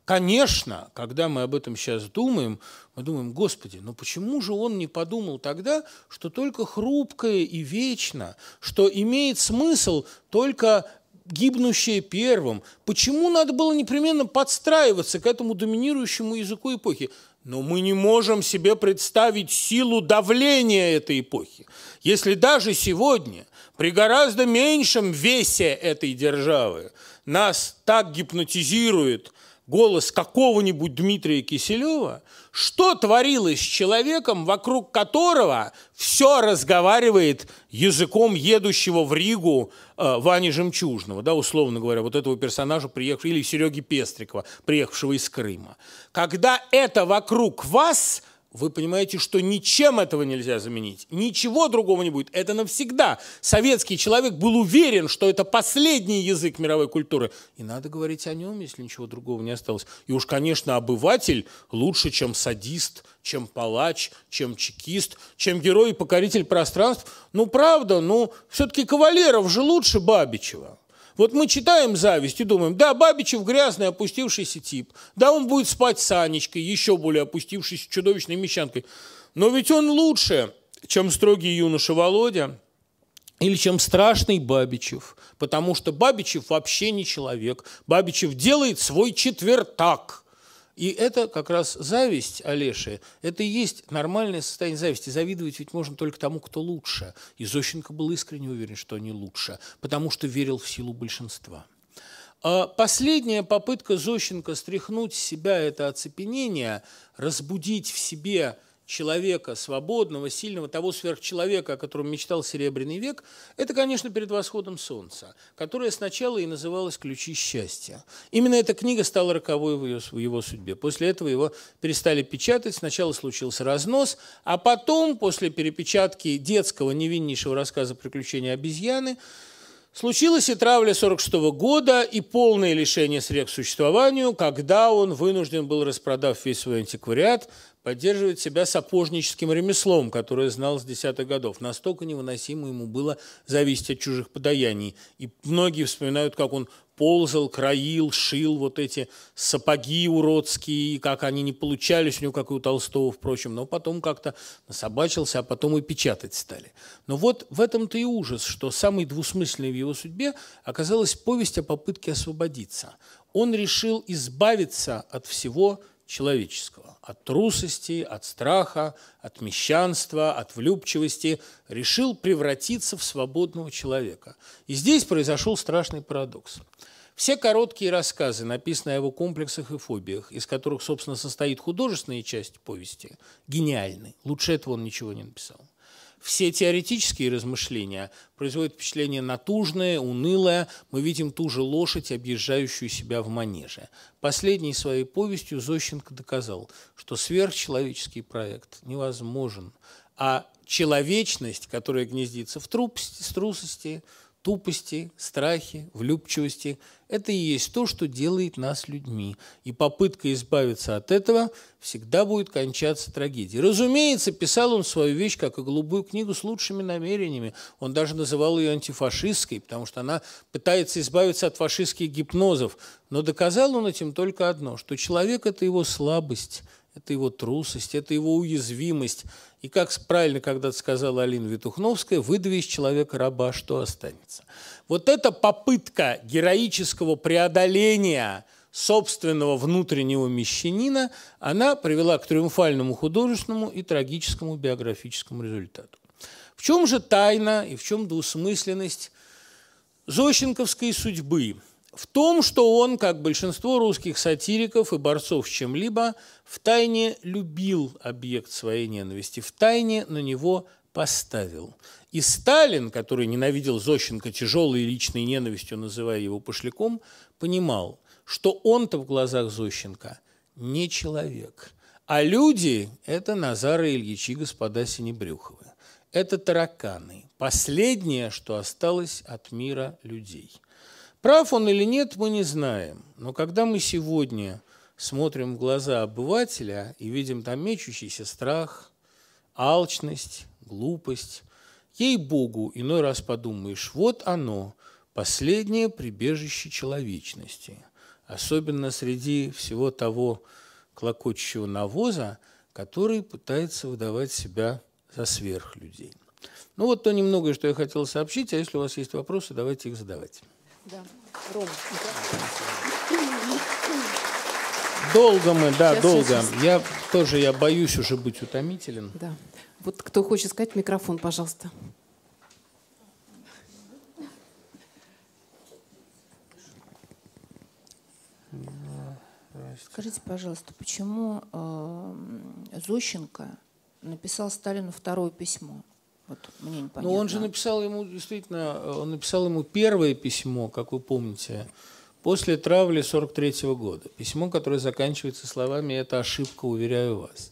Конечно, когда мы об этом сейчас думаем, мы думаем, Господи, но ну почему же он не подумал тогда, что только хрупкое и вечно, что имеет смысл только гибнущее первым. Почему надо было непременно подстраиваться к этому доминирующему языку эпохи? Но мы не можем себе представить силу давления этой эпохи. Если даже сегодня, при гораздо меньшем весе этой державы, нас так гипнотизирует голос какого-нибудь Дмитрия Киселева – что творилось с человеком, вокруг которого все разговаривает языком едущего в Ригу э, Вани Жемчужного, да, условно говоря, вот этого персонажа, приехавшего, или Сереги Пестрикова, приехавшего из Крыма. Когда это вокруг вас – вы понимаете, что ничем этого нельзя заменить. Ничего другого не будет. Это навсегда. Советский человек был уверен, что это последний язык мировой культуры. И надо говорить о нем, если ничего другого не осталось. И уж, конечно, обыватель лучше, чем садист, чем палач, чем чекист, чем герой и покоритель пространств. Ну, правда, ну, все-таки Кавалеров же лучше Бабичева. Вот мы читаем зависть и думаем, да, Бабичев грязный, опустившийся тип. Да, он будет спать с Анечкой, еще более опустившейся чудовищной мещанкой. Но ведь он лучше, чем строгий юноша Володя или чем страшный Бабичев, потому что Бабичев вообще не человек. Бабичев делает свой четвертак – и это как раз зависть Олеши, это и есть нормальное состояние зависти. Завидовать ведь можно только тому, кто лучше. И Зощенко был искренне уверен, что они лучше, потому что верил в силу большинства. А последняя попытка Зощенко стряхнуть с себя это оцепенение, разбудить в себе человека свободного, сильного, того сверхчеловека, о котором мечтал Серебряный век, это, конечно, «Перед восходом солнца», которое сначала и называлось «Ключи счастья». Именно эта книга стала роковой в, ее, в его судьбе. После этого его перестали печатать, сначала случился разнос, а потом, после перепечатки детского невиннейшего рассказа «Приключения обезьяны», Случилась и травля 46 года, и полное лишение средств к существованию, когда он вынужден был, распродав весь свой антиквариат, поддерживает себя сапожническим ремеслом, которое знал с десятых годов. Настолько невыносимо ему было зависеть от чужих подаяний. И многие вспоминают, как он ползал, краил, шил вот эти сапоги уродские, и как они не получались у него, как и у Толстого, впрочем, но потом как-то насобачился, а потом и печатать стали. Но вот в этом-то и ужас, что самый двусмысленный в его судьбе оказалась повесть о попытке освободиться. Он решил избавиться от всего, человеческого, от трусости, от страха, от мещанства, от влюбчивости, решил превратиться в свободного человека. И здесь произошел страшный парадокс. Все короткие рассказы, написанные о его комплексах и фобиях, из которых, собственно, состоит художественная часть повести, гениальны. Лучше этого он ничего не написал все теоретические размышления производят впечатление натужное, унылое. Мы видим ту же лошадь, объезжающую себя в манеже. Последней своей повестью Зощенко доказал, что сверхчеловеческий проект невозможен, а человечность, которая гнездится в трупости, трусости, тупости, страхе, влюбчивости – это и есть то, что делает нас людьми. И попытка избавиться от этого всегда будет кончаться трагедией. Разумеется, писал он свою вещь, как и голубую книгу, с лучшими намерениями. Он даже называл ее антифашистской, потому что она пытается избавиться от фашистских гипнозов. Но доказал он этим только одно, что человек – это его слабость – это его трусость, это его уязвимость. И как правильно когда-то сказала Алина Витухновская, выдави из человека раба, а что останется. Вот эта попытка героического преодоления собственного внутреннего мещанина, она привела к триумфальному художественному и трагическому биографическому результату. В чем же тайна и в чем двусмысленность Зощенковской судьбы – в том, что он, как большинство русских сатириков и борцов с чем-либо, втайне любил объект своей ненависти, втайне на него поставил. И Сталин, который ненавидел Зощенко тяжелой личной ненавистью, называя его пошляком, понимал, что он-то в глазах Зощенко не человек. А люди – это Назары Ильичи, господа Синебрюховы. Это тараканы. Последнее, что осталось от мира людей – Прав он или нет, мы не знаем. Но когда мы сегодня смотрим в глаза обывателя и видим там мечущийся страх, алчность, глупость, ей-богу, иной раз подумаешь, вот оно, последнее прибежище человечности, особенно среди всего того клокочущего навоза, который пытается выдавать себя за сверхлюдей. Ну вот то немногое, что я хотел сообщить, а если у вас есть вопросы, давайте их задавать. Да. Ром. Долго мы, да, сейчас, долго. Я тоже, я боюсь уже быть утомителен. Да. Вот кто хочет сказать, микрофон, пожалуйста. Скажите, пожалуйста, почему э, Зощенко написал Сталину второе письмо? Вот мне непонятно. Но ну, он же написал ему, действительно, э, он написал ему первое письмо, как вы помните, после травли 43 -го года. Письмо, которое заканчивается словами «это ошибка, уверяю вас».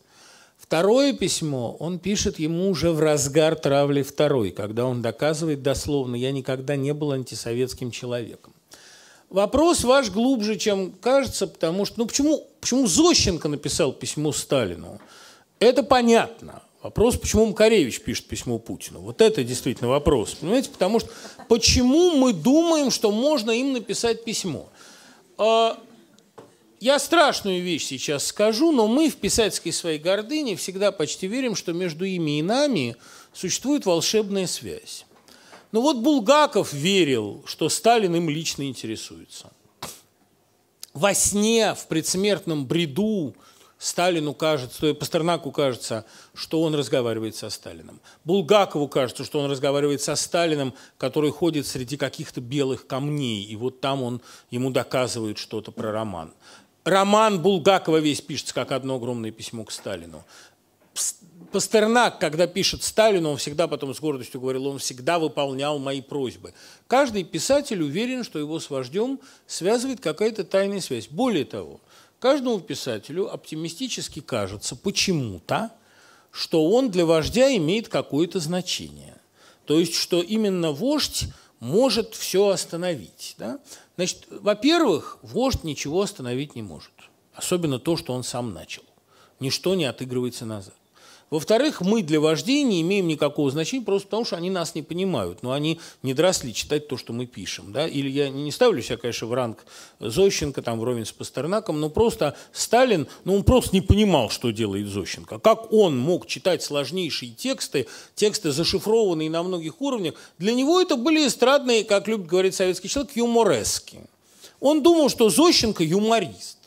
Второе письмо он пишет ему уже в разгар травли второй, когда он доказывает дословно «я никогда не был антисоветским человеком». Вопрос ваш глубже, чем кажется, потому что... Ну, почему, почему Зощенко написал письмо Сталину? Это понятно. Вопрос, почему Макаревич пишет письмо Путину. Вот это действительно вопрос. Понимаете, потому что почему мы думаем, что можно им написать письмо? А, я страшную вещь сейчас скажу, но мы в писательской своей гордыне всегда почти верим, что между ими и нами существует волшебная связь. Но ну вот Булгаков верил, что Сталин им лично интересуется. Во сне, в предсмертном бреду, Сталину кажется, Пастернаку кажется, что он разговаривает со Сталином. Булгакову кажется, что он разговаривает со Сталином, который ходит среди каких-то белых камней, и вот там он ему доказывает что-то про роман. Роман Булгакова весь пишется как одно огромное письмо к Сталину. Пастернак, когда пишет Сталину, он всегда потом с гордостью говорил, он всегда выполнял мои просьбы. Каждый писатель уверен, что его с вождем связывает какая-то тайная связь. Более того, Каждому писателю оптимистически кажется почему-то, что он для вождя имеет какое-то значение. То есть, что именно вождь может все остановить. Да? Значит, во-первых, вождь ничего остановить не может. Особенно то, что он сам начал. Ничто не отыгрывается назад. Во-вторых, мы для вождей не имеем никакого значения, просто потому что они нас не понимают, но они не дросли читать то, что мы пишем. Да? Или я не ставлю себя, конечно, в ранг Зощенко, там, вровень с Пастернаком, но просто Сталин, ну, он просто не понимал, что делает Зощенко. Как он мог читать сложнейшие тексты, тексты, зашифрованные на многих уровнях? Для него это были эстрадные, как любит говорить советский человек, юморески. Он думал, что Зощенко юморист.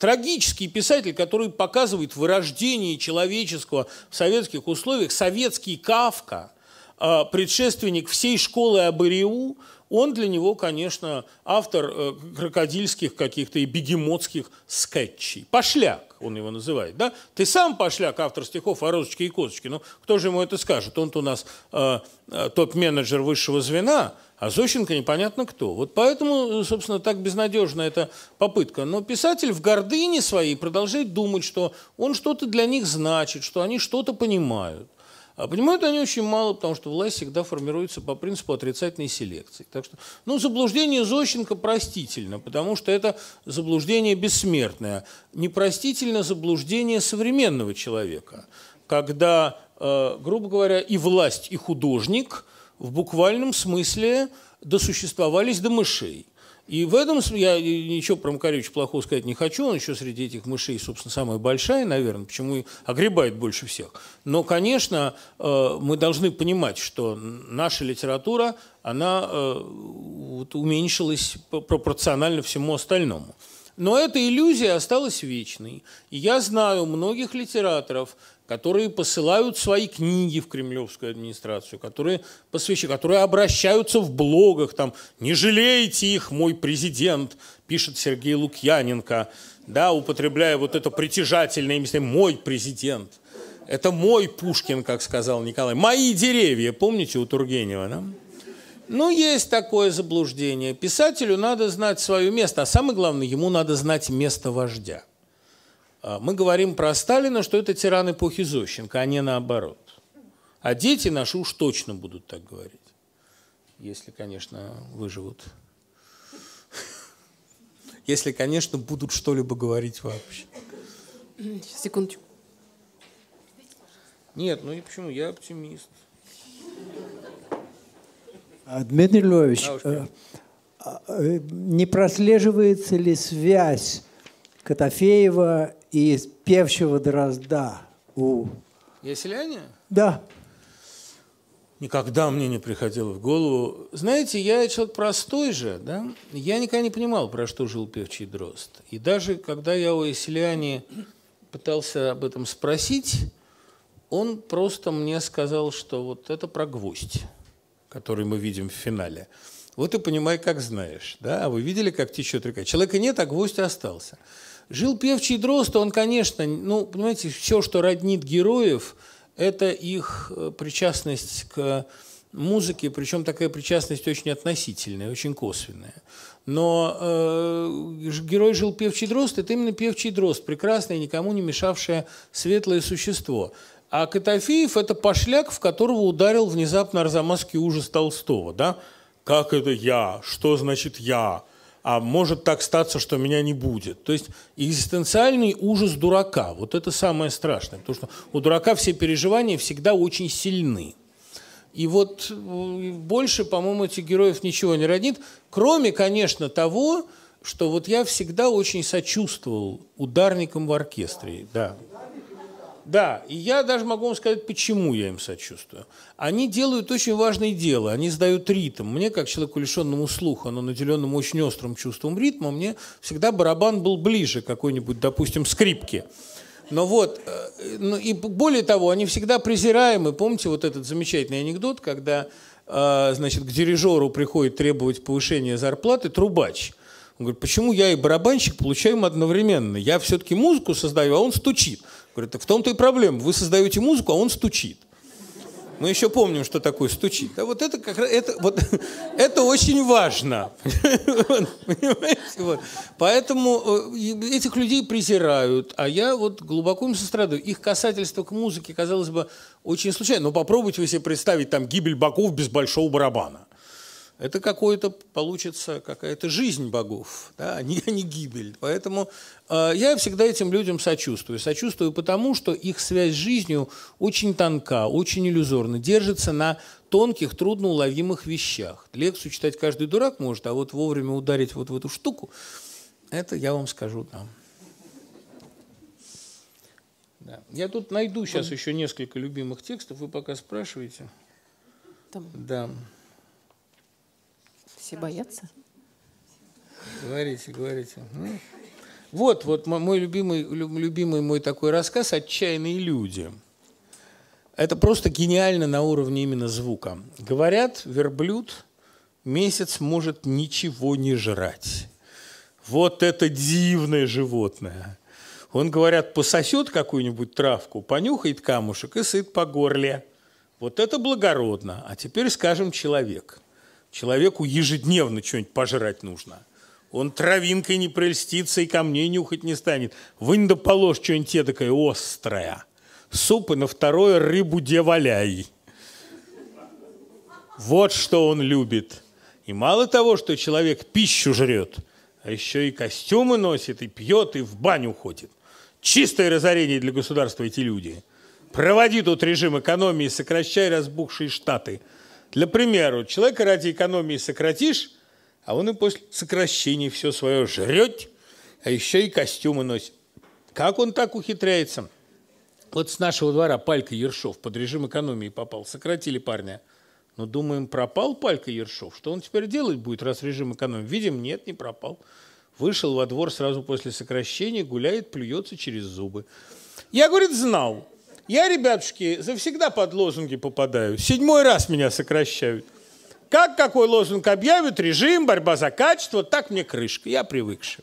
Трагический писатель, который показывает вырождение человеческого в советских условиях, советский Кавка, э, предшественник всей школы Абариу, он для него, конечно, автор э, крокодильских каких-то и бегемотских скетчей. Пошляк он его называет, да? Ты сам пошляк, автор стихов о розочке и козочке. Ну, кто же ему это скажет? Он-то у нас э, э топ-менеджер высшего звена – а Зощенко непонятно кто. Вот поэтому, э, собственно, так безнадежна эта попытка. Но писатель в гордыне своей продолжает думать, что он что-то для них значит, что они что-то понимают. А понимают они очень мало, потому что власть всегда формируется по принципу отрицательной селекции. Так что, ну, заблуждение Зощенко простительно, потому что это заблуждение бессмертное. Непростительно заблуждение современного человека, когда, э, грубо говоря, и власть, и художник – в буквальном смысле досуществовались до мышей. И в этом я э, ничего про Макаревича плохого сказать не хочу. Он еще среди этих мышей, собственно, самая большая, наверное, почему и огребает больше всех. Но, конечно, э, мы должны понимать, что наша литература, она э, уменьшилась пропорционально всему остальному. Но эта иллюзия осталась вечной. я знаю многих литераторов, которые посылают свои книги в кремлевскую администрацию, которые посвящают, которые обращаются в блогах, там «Не жалейте их, мой президент», пишет Сергей Лукьяненко, да, употребляя вот это притяжательное имя «мой президент». Это мой Пушкин, как сказал Николай. Мои деревья, помните, у Тургенева, да? Ну, есть такое заблуждение. Писателю надо знать свое место, а самое главное, ему надо знать место вождя. А, мы говорим про Сталина, что это тиран эпохи Зощенко, а не наоборот. А дети наши уж точно будут так говорить. Если, конечно, выживут. Если, конечно, будут что-либо говорить вообще. секундочку. Нет, ну и почему? Я оптимист. А, Дмитрий Львович, а э, не прослеживается ли связь Котофеева и певчего дрозда у... Яселяне? Да. Никогда мне не приходило в голову. Знаете, я человек простой же, да? Я никогда не понимал, про что жил певчий дрозд. И даже когда я у Яселяне пытался об этом спросить, он просто мне сказал, что вот это про гвоздь, который мы видим в финале. Вот и понимай, как знаешь. Да? А вы видели, как течет река? Человека нет, а гвоздь остался. Жил певчий дрозд, он, конечно, ну, понимаете, все, что роднит героев, это их э, причастность к музыке, причем такая причастность очень относительная, очень косвенная. Но э, герой жил певчий дрозд, это именно певчий дрозд, прекрасное, никому не мешавшее светлое существо. А Котофеев – это пошляк, в которого ударил внезапно арзамасский ужас Толстого. Да? «Как это я? Что значит я? а может так статься, что меня не будет. То есть экзистенциальный ужас дурака, вот это самое страшное, потому что у дурака все переживания всегда очень сильны. И вот э, больше, по-моему, этих героев ничего не родит, кроме, конечно, того, что вот я всегда очень сочувствовал ударникам в оркестре, да. Да, и я даже могу вам сказать, почему я им сочувствую. Они делают очень важное дело, они сдают ритм. Мне, как человеку лишенному слуха, но наделенному очень острым чувством ритма, мне всегда барабан был ближе какой-нибудь, допустим, скрипки. Но вот, э, ну и более того, они всегда презираемы. Помните вот этот замечательный анекдот, когда, э, значит, к дирижеру приходит требовать повышения зарплаты трубач. Он говорит, почему я и барабанщик получаем одновременно? Я все-таки музыку создаю, а он стучит. Говорит, так в том-то и проблема. Вы создаете музыку, а он стучит. Мы еще помним, что такое стучит. А вот это как раз, это, вот, это очень важно. Понимаете? Вот. Поэтому э, этих людей презирают, а я вот глубоко им сострадаю. Их касательство к музыке, казалось бы, очень случайно. Но попробуйте вы себе представить там гибель боков без большого барабана это какое-то получится какая-то жизнь богов, да, а, не, а не гибель. Поэтому э, я всегда этим людям сочувствую. Сочувствую потому, что их связь с жизнью очень тонка, очень иллюзорна, держится на тонких, трудноуловимых вещах. Лекцию читать каждый дурак может, а вот вовремя ударить вот в эту штуку, это я вам скажу там. Да. Я тут найду сейчас еще несколько любимых текстов, вы пока спрашиваете. Там. Да. Все боятся? Говорите, говорите. Ну. Вот, вот мой любимый, любимый мой такой рассказ «Отчаянные люди». Это просто гениально на уровне именно звука. Говорят, верблюд месяц может ничего не жрать. Вот это дивное животное. Он, говорят, пососет какую-нибудь травку, понюхает камушек и сыт по горле. Вот это благородно. А теперь скажем человек – Человеку ежедневно что-нибудь пожрать нужно. Он травинкой не прельстится и камней нюхать не станет. Вынь да положь что-нибудь эдакое острое. Суп и на второе рыбу деваляй. Вот что он любит. И мало того, что человек пищу жрет, а еще и костюмы носит, и пьет, и в баню ходит. Чистое разорение для государства эти люди. Проводи тут режим экономии, сокращай разбухшие штаты – для примера, человека ради экономии сократишь, а он и после сокращения все свое жрет, а еще и костюмы носит. Как он так ухитряется? Вот с нашего двора Палька Ершов под режим экономии попал. Сократили парня. Но ну, думаем, пропал Палька Ершов. Что он теперь делать будет, раз режим экономии? Видим, нет, не пропал. Вышел во двор сразу после сокращения, гуляет, плюется через зубы. Я, говорит, знал, я, ребятушки, завсегда под лозунги попадаю. Седьмой раз меня сокращают. Как какой лозунг объявят, режим, борьба за качество, так мне крышка, я привыкший.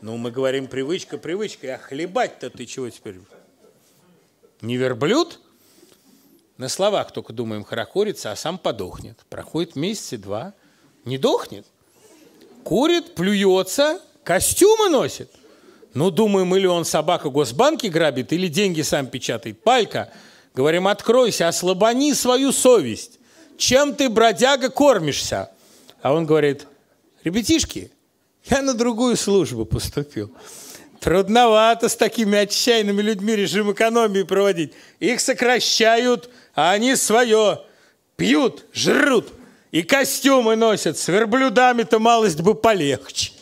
Ну, мы говорим привычка, привычка, а хлебать-то ты чего теперь? Не верблюд? На словах только думаем хорохорится, а сам подохнет. Проходит месяц и два, не дохнет. Курит, плюется, костюмы носит. Ну, думаем, или он собаку госбанки грабит, или деньги сам печатает. Палька, говорим, откройся, ослабони свою совесть. Чем ты, бродяга, кормишься? А он говорит, ребятишки, я на другую службу поступил. Трудновато с такими отчаянными людьми режим экономии проводить. Их сокращают, а они свое пьют, жрут и костюмы носят. С верблюдами-то малость бы полегче.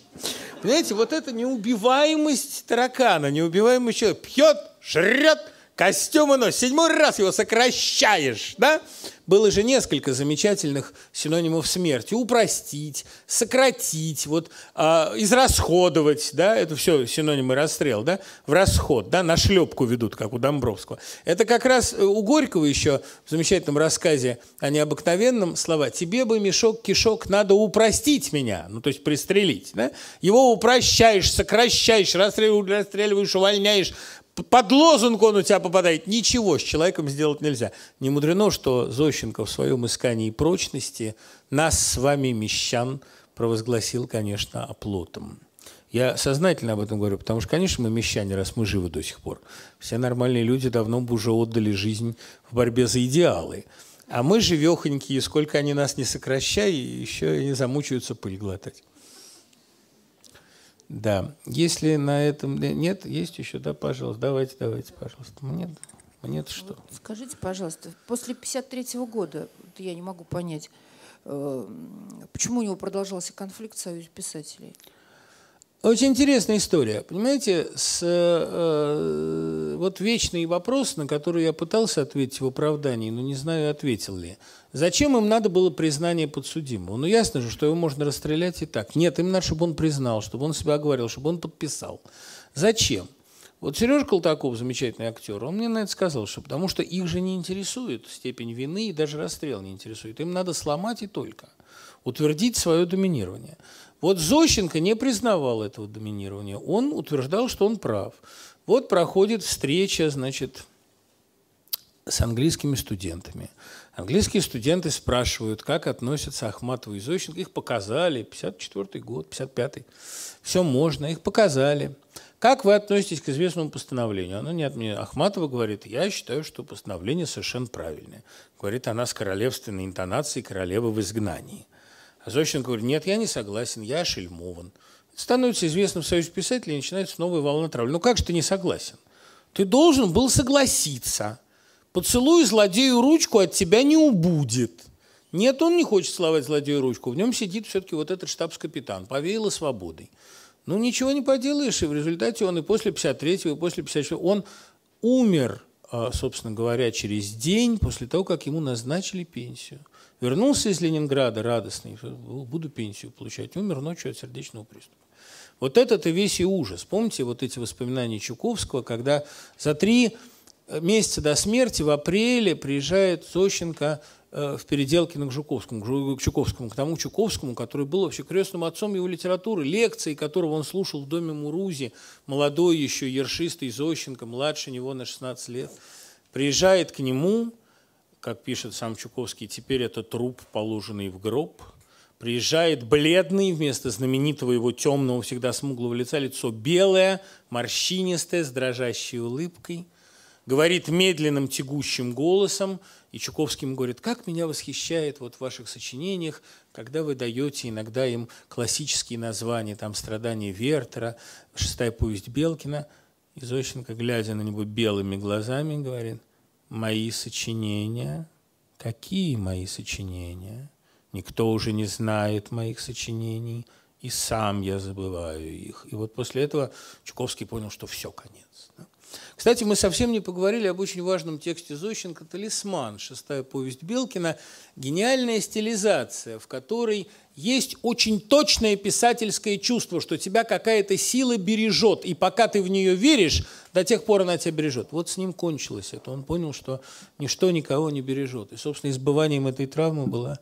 Понимаете, вот эта неубиваемость таракана, неубиваемый человек. Пьет, жрет, Костюмы нос. Седьмой раз его сокращаешь, да? Было же несколько замечательных синонимов смерти. Упростить, сократить, вот, э, израсходовать, да? Это все синонимы расстрел, да? В расход, да? На шлепку ведут, как у Домбровского. Это как раз э, у Горького еще в замечательном рассказе о необыкновенном слова «Тебе бы, мешок, кишок, надо упростить меня». Ну, то есть пристрелить, да? Его упрощаешь, сокращаешь, расстреливаешь, расстреливаешь увольняешь, под лозунг он у тебя попадает. Ничего с человеком сделать нельзя. Не мудрено, что Зощенко в своем искании прочности нас с вами, мещан, провозгласил, конечно, оплотом. Я сознательно об этом говорю, потому что, конечно, мы мещане, раз мы живы до сих пор. Все нормальные люди давно бы уже отдали жизнь в борьбе за идеалы. А мы живехонькие, сколько они нас не сокращают, еще и не замучаются пыль глотать. Да. Если на этом... Нет, есть еще, да, пожалуйста. Давайте, давайте, пожалуйста. Мне, мне -то что? скажите, пожалуйста, после 53 -го года, я не могу понять, э, почему у него продолжался конфликт в Союзе писателей? Очень интересная история, понимаете, с, э, э, вот вечный вопрос, на который я пытался ответить в оправдании, но не знаю, ответил ли. Зачем им надо было признание подсудимого? Ну, ясно же, что его можно расстрелять и так. Нет, им надо, чтобы он признал, чтобы он себя оговорил, чтобы он подписал. Зачем? Вот Сережа Колтаков, замечательный актер, он мне на это сказал, что потому что их же не интересует степень вины и даже расстрел не интересует. Им надо сломать и только утвердить свое доминирование. Вот Зощенко не признавал этого доминирования. Он утверждал, что он прав. Вот проходит встреча, значит, с английскими студентами. Английские студенты спрашивают, как относятся Ахматова и Зощенко. Их показали, 54 год, 55-й. Все можно, их показали. Как вы относитесь к известному постановлению? Она не от меня. Ахматова говорит, я считаю, что постановление совершенно правильное. Говорит она с королевственной интонацией королевы в изгнании – а Зощенко говорит, нет, я не согласен, я ошельмован. Становится известным в Союзе писателей, и начинается новая волна травли. Ну как же ты не согласен? Ты должен был согласиться. Поцелуй злодею ручку от тебя не убудет. Нет, он не хочет целовать злодею ручку. В нем сидит все-таки вот этот штабс-капитан. Повеяло свободой. Ну, ничего не поделаешь. И в результате он и после 53-го, и после 54-го, он умер, а, собственно говоря, через день после того, как ему назначили пенсию. Вернулся из Ленинграда радостный, буду пенсию получать, умер ночью от сердечного приступа. Вот этот и весь и ужас. Помните вот эти воспоминания Чуковского, когда за три э, месяца до смерти в апреле приезжает Сощенко э, в переделке к Жуковскому, к Чуковскому, к тому Чуковскому, который был вообще крестным отцом его литературы, лекции, которого он слушал в доме Мурузи, молодой еще ершистый Зощенко, младше него на 16 лет, приезжает к нему – как пишет сам Чуковский, теперь это труп, положенный в гроб. Приезжает бледный, вместо знаменитого его темного, всегда смуглого лица, лицо белое, морщинистое, с дрожащей улыбкой. Говорит медленным, тягущим голосом, и Чуковским говорит, как меня восхищает вот в ваших сочинениях, когда вы даете иногда им классические названия, там «Страдания Вертера», «Шестая повесть Белкина». И Зощенко, глядя на него белыми глазами, говорит, мои сочинения. Какие мои сочинения? Никто уже не знает моих сочинений, и сам я забываю их. И вот после этого Чуковский понял, что все, конец. Кстати, мы совсем не поговорили об очень важном тексте Зощенко «Талисман», шестая повесть Белкина, гениальная стилизация, в которой есть очень точное писательское чувство, что тебя какая-то сила бережет, и пока ты в нее веришь, до тех пор она тебя бережет. Вот с ним кончилось это. Он понял, что ничто никого не бережет. И, собственно, избыванием этой травмы была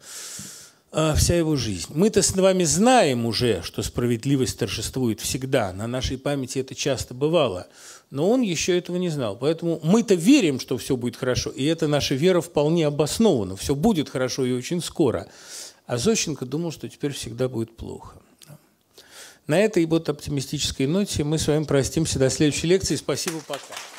а, вся его жизнь. Мы-то с вами знаем уже, что справедливость торжествует всегда. На нашей памяти это часто бывало. Но он еще этого не знал. Поэтому мы-то верим, что все будет хорошо. И эта наша вера вполне обоснована. Все будет хорошо и очень скоро. А Зощенко думал, что теперь всегда будет плохо. На этой вот оптимистической ноте мы с вами простимся до следующей лекции. Спасибо, пока.